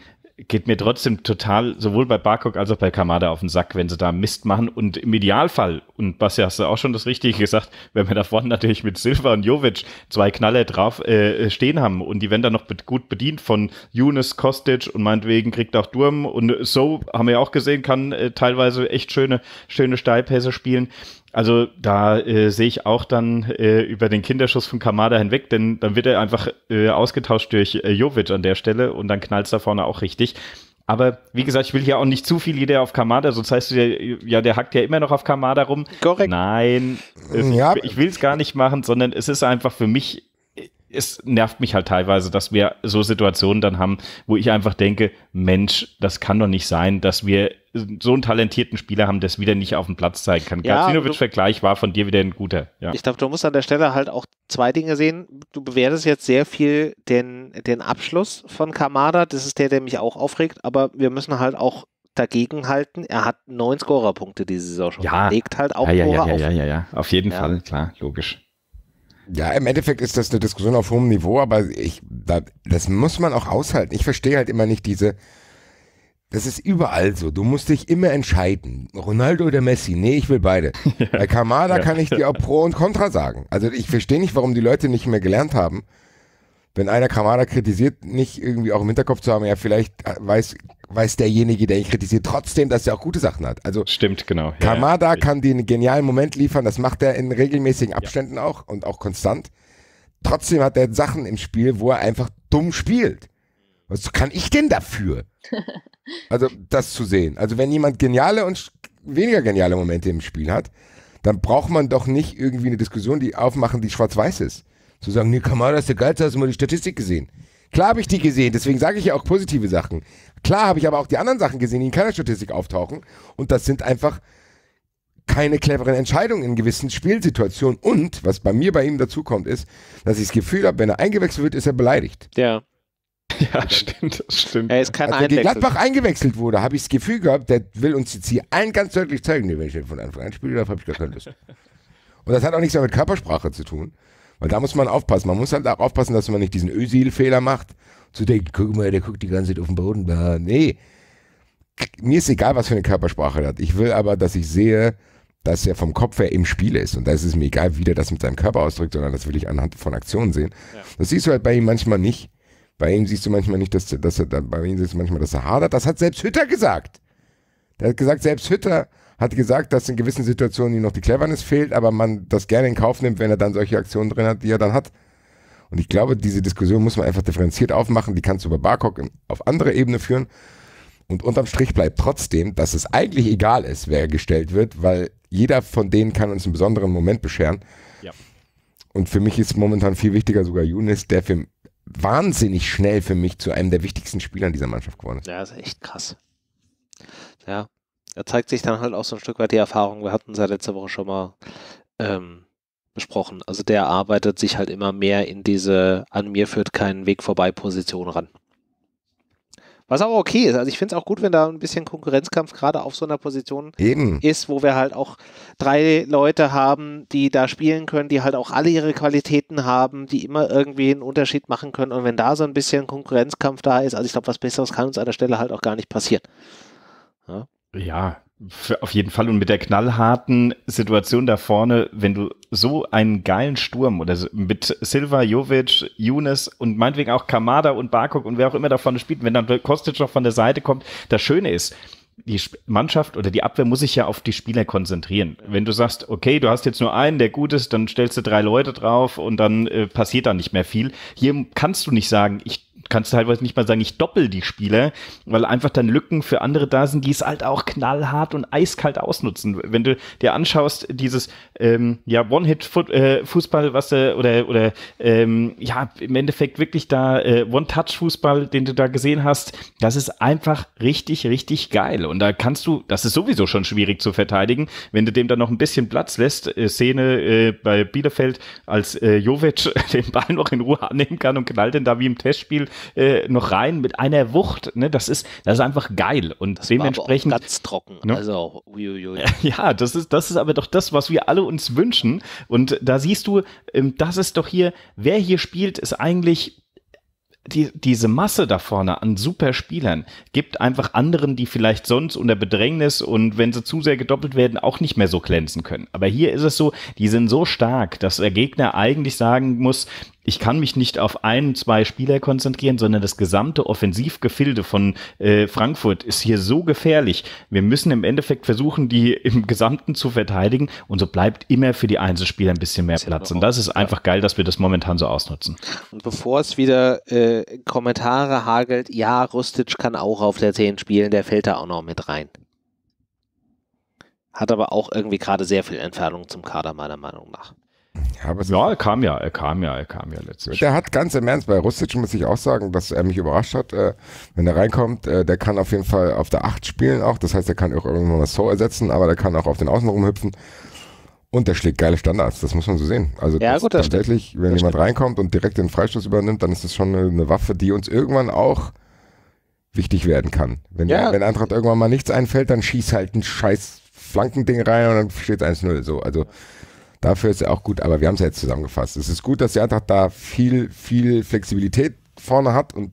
geht mir trotzdem total sowohl bei Barkok als auch bei Kamada auf den Sack, wenn sie da Mist machen. Und im Idealfall, und Basti hast du auch schon das Richtige gesagt, wenn wir da vorne natürlich mit Silva und Jovic zwei Knalle drauf äh, stehen haben und die werden dann noch be gut bedient von Younes, Kostic und meinetwegen kriegt auch Durm und so haben wir auch gesehen, kann äh, teilweise echt schöne, schöne Steilpässe spielen. Also da äh, sehe ich auch dann äh, über den Kinderschuss von Kamada hinweg, denn dann wird er einfach äh, ausgetauscht durch äh, Jovic an der Stelle und dann knallt es da vorne auch richtig. Aber wie gesagt, ich will hier auch nicht zu viel jeder auf Kamada, sonst heißt du ja, ja, der hackt ja immer noch auf Kamada rum. Korrekt. Nein, ja. ich, ich will es gar nicht machen, sondern es ist einfach für mich es nervt mich halt teilweise, dass wir so Situationen dann haben, wo ich einfach denke, Mensch, das kann doch nicht sein, dass wir so einen talentierten Spieler haben, der es wieder nicht auf dem Platz zeigen kann. Ja, vergleich war von dir wieder ein guter. Ja. Ich glaube, du musst an der Stelle halt auch zwei Dinge sehen. Du bewertest jetzt sehr viel den, den Abschluss von Kamada. Das ist der, der mich auch aufregt. Aber wir müssen halt auch dagegen halten. Er hat neun Scorerpunkte diese Saison schon. Ja. Er legt halt auch ja, ja, ja, auf. Ja, ja, ja, auf jeden Fall, klar, logisch. Ja, im Endeffekt ist das eine Diskussion auf hohem Niveau, aber ich, da, das muss man auch aushalten. Ich verstehe halt immer nicht diese, das ist überall so. Du musst dich immer entscheiden. Ronaldo oder Messi? Nee, ich will beide. Bei Kamada ja. kann ich dir auch Pro und Contra sagen. Also ich verstehe nicht, warum die Leute nicht mehr gelernt haben, wenn einer Kamada kritisiert, nicht irgendwie auch im Hinterkopf zu haben, ja, vielleicht äh, weiß, weiß derjenige, der ihn kritisiert, trotzdem, dass er auch gute Sachen hat. Also stimmt, genau. Ja, Kamada ja. kann den genialen Moment liefern, das macht er in regelmäßigen Abständen ja. auch und auch konstant. Trotzdem hat er Sachen im Spiel, wo er einfach dumm spielt. Was kann ich denn dafür? Also das zu sehen. Also wenn jemand geniale und weniger geniale Momente im Spiel hat, dann braucht man doch nicht irgendwie eine Diskussion, die aufmachen, die schwarz-weiß ist zu sagen, nee, Kamada ist der Geilste, hast du mal die Statistik gesehen. Klar habe ich die gesehen, deswegen sage ich ja auch positive Sachen. Klar habe ich aber auch die anderen Sachen gesehen, die in keiner Statistik auftauchen. Und das sind einfach keine cleveren Entscheidungen in gewissen Spielsituationen. Und was bei mir bei ihm dazu kommt, ist, dass ich das Gefühl habe, wenn er eingewechselt wird, ist er beleidigt. Ja. Ja, stimmt, das stimmt. Er ist kein Als er Gladbach eingewechselt wurde, habe ich das Gefühl gehabt, der will uns jetzt hier allen ganz deutlich zeigen, nee, wenn ich von Anfang an spiele, darf, habe ich gar keine Lust. Und das hat auch nichts mehr mit Körpersprache zu tun, weil da muss man aufpassen. Man muss halt auch aufpassen, dass man nicht diesen Ösil-Fehler macht. Zu denken, guck mal, der guckt die ganze Zeit auf den Boden. Nee. Mir ist egal, was für eine Körpersprache er hat. Ich will aber, dass ich sehe, dass er vom Kopf her im Spiel ist. Und da ist es mir egal, wie der das mit seinem Körper ausdrückt, sondern das will ich anhand von Aktionen sehen. Ja. Das siehst du halt bei ihm manchmal nicht. Bei ihm siehst du manchmal nicht, dass, dass er, bei ihm siehst du manchmal, dass er hadert. Das hat selbst Hütter gesagt. Der hat gesagt, selbst Hütter hat gesagt, dass in gewissen Situationen ihm noch die Cleverness fehlt, aber man das gerne in Kauf nimmt, wenn er dann solche Aktionen drin hat, die er dann hat. Und ich glaube, diese Diskussion muss man einfach differenziert aufmachen. Die kannst du über Barcock auf andere Ebene führen. Und unterm Strich bleibt trotzdem, dass es eigentlich egal ist, wer gestellt wird, weil jeder von denen kann uns einen besonderen Moment bescheren. Ja. Und für mich ist momentan viel wichtiger sogar Younes, der für wahnsinnig schnell für mich zu einem der wichtigsten Spieler in dieser Mannschaft geworden ist. Ja, ist echt krass. Ja, da zeigt sich dann halt auch so ein Stück weit die Erfahrung, wir hatten es ja letzte Woche schon mal ähm, besprochen. Also der arbeitet sich halt immer mehr in diese an mir führt keinen Weg vorbei Position ran. Was aber okay ist. Also ich finde es auch gut, wenn da ein bisschen Konkurrenzkampf gerade auf so einer Position Eben. ist, wo wir halt auch drei Leute haben, die da spielen können, die halt auch alle ihre Qualitäten haben, die immer irgendwie einen Unterschied machen können. Und wenn da so ein bisschen Konkurrenzkampf da ist, also ich glaube, was Besseres kann uns an der Stelle halt auch gar nicht passieren. Ja, auf jeden Fall. Und mit der knallharten Situation da vorne, wenn du so einen geilen Sturm oder mit Silva, Jovic, Younes und meinetwegen auch Kamada und Barkok und wer auch immer da vorne spielt, wenn dann Kostic noch von der Seite kommt, das Schöne ist, die Mannschaft oder die Abwehr muss sich ja auf die Spieler konzentrieren. Wenn du sagst, okay, du hast jetzt nur einen, der gut ist, dann stellst du drei Leute drauf und dann äh, passiert da nicht mehr viel. Hier kannst du nicht sagen, ich kannst teilweise nicht mal sagen, ich doppel die Spieler, weil einfach dann Lücken für andere da sind, die es halt auch knallhart und eiskalt ausnutzen. Wenn du dir anschaust, dieses ähm, ja, One-Hit-Fußball, äh, was du, äh, oder, oder ähm, ja, im Endeffekt wirklich da äh, One-Touch-Fußball, den du da gesehen hast, das ist einfach richtig, richtig geil. Und da kannst du, das ist sowieso schon schwierig zu verteidigen, wenn du dem dann noch ein bisschen Platz lässt. Äh, Szene äh, bei Bielefeld, als äh, Jovic den Ball noch in Ruhe annehmen kann und knallt den da wie im Testspiel äh, noch rein mit einer Wucht. Ne? Das, ist, das ist einfach geil. Und das dementsprechend. ganz trocken. Ne? Also, uiuiui. Ja, das ist, das ist aber doch das, was wir alle uns wünschen. Und da siehst du, ähm, das ist doch hier, wer hier spielt, ist eigentlich die, diese Masse da vorne an super Spielern gibt einfach anderen, die vielleicht sonst unter Bedrängnis und wenn sie zu sehr gedoppelt werden, auch nicht mehr so glänzen können. Aber hier ist es so, die sind so stark, dass der Gegner eigentlich sagen muss, ich kann mich nicht auf ein, zwei Spieler konzentrieren, sondern das gesamte Offensivgefilde von äh, Frankfurt ist hier so gefährlich. Wir müssen im Endeffekt versuchen, die im Gesamten zu verteidigen und so bleibt immer für die Einzelspieler ein bisschen mehr Platz. Und das ist einfach geil, dass wir das momentan so ausnutzen. Und bevor es wieder äh, Kommentare hagelt, ja, Rustic kann auch auf der 10 spielen, der fällt da auch noch mit rein. Hat aber auch irgendwie gerade sehr viel Entfernung zum Kader, meiner Meinung nach. Ja, aber ja er kam ja, er kam ja, er kam ja letztlich. Der hat ganz im Ernst, bei Rustic muss ich auch sagen, dass er mich überrascht hat, äh, wenn er reinkommt. Äh, der kann auf jeden Fall auf der 8 spielen auch, das heißt, er kann auch irgendwann mal so ersetzen, aber der kann auch auf den Außen rumhüpfen. Und der schlägt geile Standards, das muss man so sehen. Also ja, gut, tatsächlich, stimmt. wenn das jemand stimmt. reinkommt und direkt den Freistoß übernimmt, dann ist das schon eine, eine Waffe, die uns irgendwann auch wichtig werden kann. Wenn, ja. wenn Eintracht irgendwann mal nichts einfällt, dann schießt halt ein scheiß Flankending rein und dann steht es 1-0. So. Also Dafür ist er auch gut, aber wir haben es ja jetzt zusammengefasst. Es ist gut, dass die Eintracht da viel, viel Flexibilität vorne hat und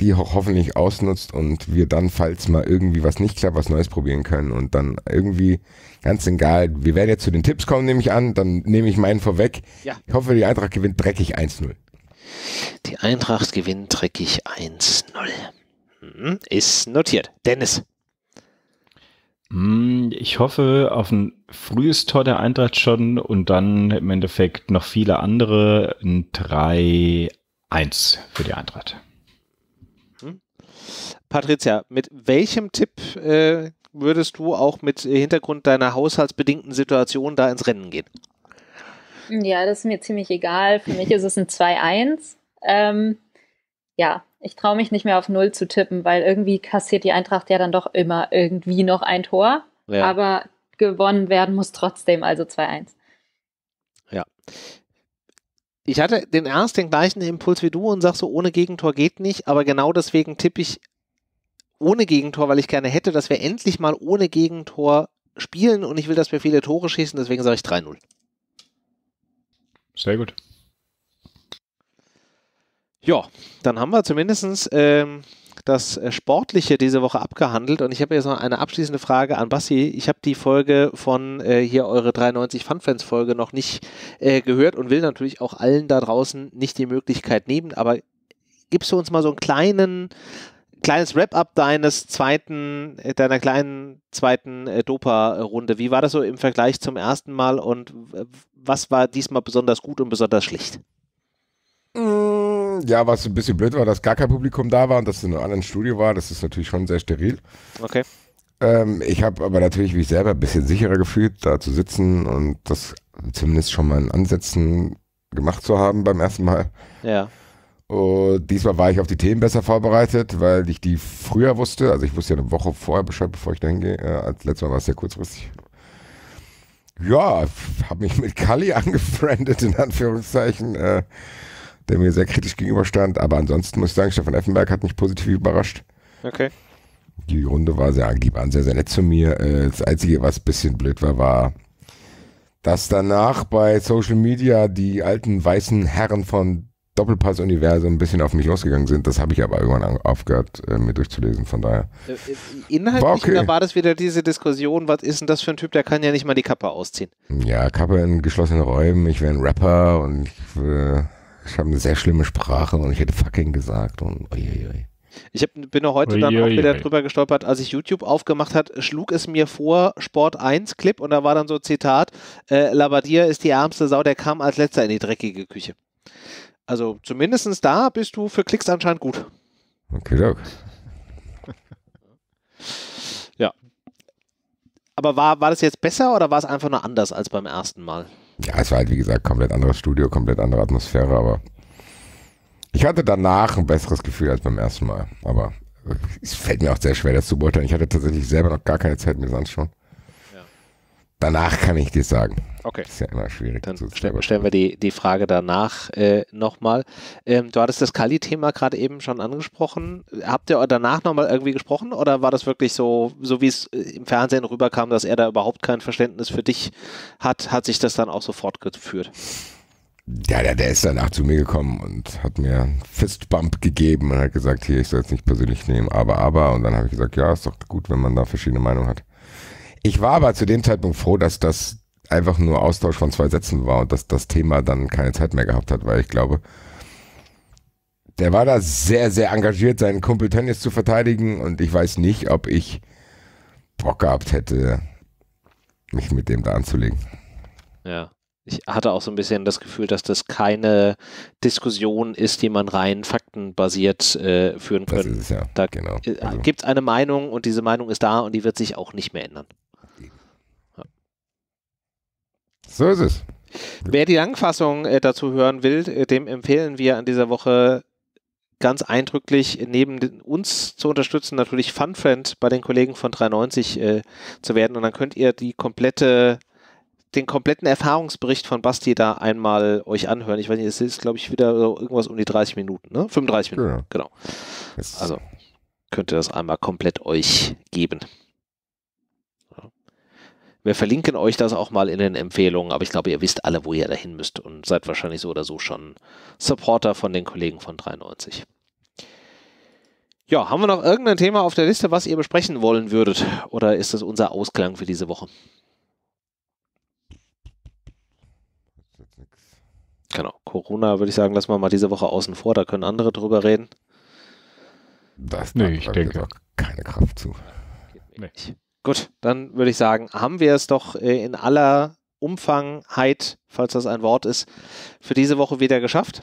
die ho hoffentlich ausnutzt und wir dann, falls mal irgendwie was nicht klappt, was Neues probieren können und dann irgendwie, ganz egal, wir werden jetzt zu den Tipps kommen, nehme ich an, dann nehme ich meinen vorweg. Ja. Ich hoffe, die Eintracht gewinnt dreckig 1-0. Die Eintracht gewinnt dreckig 1-0. Hm, ist notiert. Dennis. Hm, ich hoffe auf ein frühes Tor der Eintracht schon und dann im Endeffekt noch viele andere. Ein 3-1 für die Eintracht. Hm. Patricia, mit welchem Tipp äh, würdest du auch mit äh, Hintergrund deiner haushaltsbedingten Situation da ins Rennen gehen? Ja, das ist mir ziemlich egal. Für mich ist es ein 2-1. Ähm, ja, ich traue mich nicht mehr auf Null zu tippen, weil irgendwie kassiert die Eintracht ja dann doch immer irgendwie noch ein Tor. Ja. Aber gewonnen werden muss trotzdem, also 2-1. Ja. Ich hatte den erst den gleichen Impuls wie du und sag so, ohne Gegentor geht nicht, aber genau deswegen tippe ich ohne Gegentor, weil ich gerne hätte, dass wir endlich mal ohne Gegentor spielen und ich will, dass wir viele Tore schießen, deswegen sage ich 3-0. Sehr gut. Ja, dann haben wir zumindest ähm, das äh, Sportliche diese Woche abgehandelt und ich habe jetzt noch eine abschließende Frage an Bassi. Ich habe die Folge von äh, hier eure 93 Funfans Folge noch nicht äh, gehört und will natürlich auch allen da draußen nicht die Möglichkeit nehmen, aber gibst du uns mal so einen kleinen kleines Wrap-up deines zweiten, äh, deiner kleinen zweiten äh, Dopa-Runde. Wie war das so im Vergleich zum ersten Mal und was war diesmal besonders gut und besonders schlecht? Mm ja, was ein bisschen blöd war, dass gar kein Publikum da war und dass es in einem anderen Studio war. Das ist natürlich schon sehr steril. Okay. Ähm, ich habe aber natürlich mich selber ein bisschen sicherer gefühlt, da zu sitzen und das zumindest schon mal in Ansätzen gemacht zu haben beim ersten Mal. Ja. Und diesmal war ich auf die Themen besser vorbereitet, weil ich die früher wusste. Also ich wusste ja eine Woche vorher Bescheid, bevor ich da hingehe. Äh, letztes Mal war es sehr kurzfristig. Ja, habe mich mit Kali angefriendet, in Anführungszeichen. Äh, der mir sehr kritisch gegenüberstand. Aber ansonsten muss ich sagen, Stefan Effenberg hat mich positiv überrascht. Okay. Die Runde war sehr angeblieben, sehr, sehr nett zu mir. Äh, das Einzige, was ein bisschen blöd war, war, dass danach bei Social Media die alten weißen Herren von Doppelpass-Universum ein bisschen auf mich losgegangen sind. Das habe ich aber irgendwann aufgehört, äh, mir durchzulesen, von daher. Äh, inhaltlich war, okay. war das wieder diese Diskussion, was ist denn das für ein Typ, der kann ja nicht mal die Kappe ausziehen. Ja, Kappe in geschlossenen Räumen, ich wäre ein Rapper und ich will ich habe eine sehr schlimme Sprache und ich hätte fucking gesagt und uiuiui. Ich hab, bin auch heute dann auch wieder drüber gestolpert, als ich YouTube aufgemacht hat, schlug es mir vor Sport 1 Clip und da war dann so Zitat, äh, Labadia ist die ärmste Sau, der kam als letzter in die dreckige Küche. Also zumindestens da bist du für Klicks anscheinend gut. Okay, doch. ja. Aber war, war das jetzt besser oder war es einfach nur anders als beim ersten Mal? Ja, es war halt, wie gesagt, komplett anderes Studio, komplett andere Atmosphäre, aber ich hatte danach ein besseres Gefühl als beim ersten Mal. Aber es fällt mir auch sehr schwer, das zu beurteilen. Ich hatte tatsächlich selber noch gar keine Zeit, mir das anzuschauen. Ja. Danach kann ich dir sagen. Okay. Ist ja immer schwierig. Dann zu stellen, stellen wir die, die Frage danach äh, nochmal. Ähm, du hattest das Kali-Thema gerade eben schon angesprochen. Habt ihr danach nochmal irgendwie gesprochen oder war das wirklich so, so wie es äh, im Fernsehen rüberkam, dass er da überhaupt kein Verständnis für dich hat, hat sich das dann auch so fortgeführt? Ja, der, der ist danach zu mir gekommen und hat mir einen Fistbump gegeben und hat gesagt, hier, ich soll es nicht persönlich nehmen, aber, aber. Und dann habe ich gesagt, ja, ist doch gut, wenn man da verschiedene Meinungen hat. Ich war aber zu dem Zeitpunkt froh, dass das einfach nur Austausch von zwei Sätzen war und dass das Thema dann keine Zeit mehr gehabt hat, weil ich glaube, der war da sehr, sehr engagiert, seinen Kumpel Tennis zu verteidigen und ich weiß nicht, ob ich Bock gehabt hätte, mich mit dem da anzulegen. Ja. Ich hatte auch so ein bisschen das Gefühl, dass das keine Diskussion ist, die man rein faktenbasiert äh, führen könnte. Ja, da genau. Äh, also. gibt es eine Meinung und diese Meinung ist da und die wird sich auch nicht mehr ändern. So ist es. Wer die Langfassung äh, dazu hören will, äh, dem empfehlen wir an dieser Woche ganz eindrücklich, neben uns zu unterstützen, natürlich Funfriend bei den Kollegen von 93 äh, zu werden. Und dann könnt ihr die komplette den kompletten Erfahrungsbericht von Basti da einmal euch anhören. Ich weiß nicht, es ist, glaube ich, wieder so irgendwas um die 30 Minuten, ne? 35 Minuten, genau. genau. Also könnt ihr das einmal komplett euch geben. Wir verlinken euch das auch mal in den Empfehlungen, aber ich glaube, ihr wisst alle, wo ihr dahin müsst und seid wahrscheinlich so oder so schon Supporter von den Kollegen von 93. Ja, haben wir noch irgendein Thema auf der Liste, was ihr besprechen wollen würdet? Oder ist das unser Ausklang für diese Woche? Genau, Corona würde ich sagen, lassen wir mal diese Woche außen vor, da können andere drüber reden. Das nee, ich denke. keine Kraft zu. Nee. Gut, dann würde ich sagen, haben wir es doch äh, in aller Umfangheit, falls das ein Wort ist, für diese Woche wieder geschafft.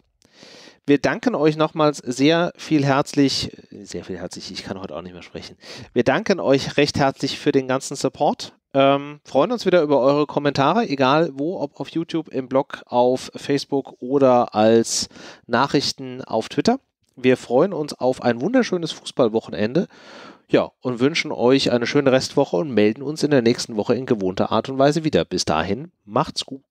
Wir danken euch nochmals sehr viel herzlich, äh, sehr viel herzlich, ich kann heute auch nicht mehr sprechen. Wir danken euch recht herzlich für den ganzen Support. Ähm, freuen uns wieder über eure Kommentare, egal wo, ob auf YouTube, im Blog, auf Facebook oder als Nachrichten auf Twitter. Wir freuen uns auf ein wunderschönes Fußballwochenende ja, und wünschen euch eine schöne Restwoche und melden uns in der nächsten Woche in gewohnter Art und Weise wieder. Bis dahin, macht's gut.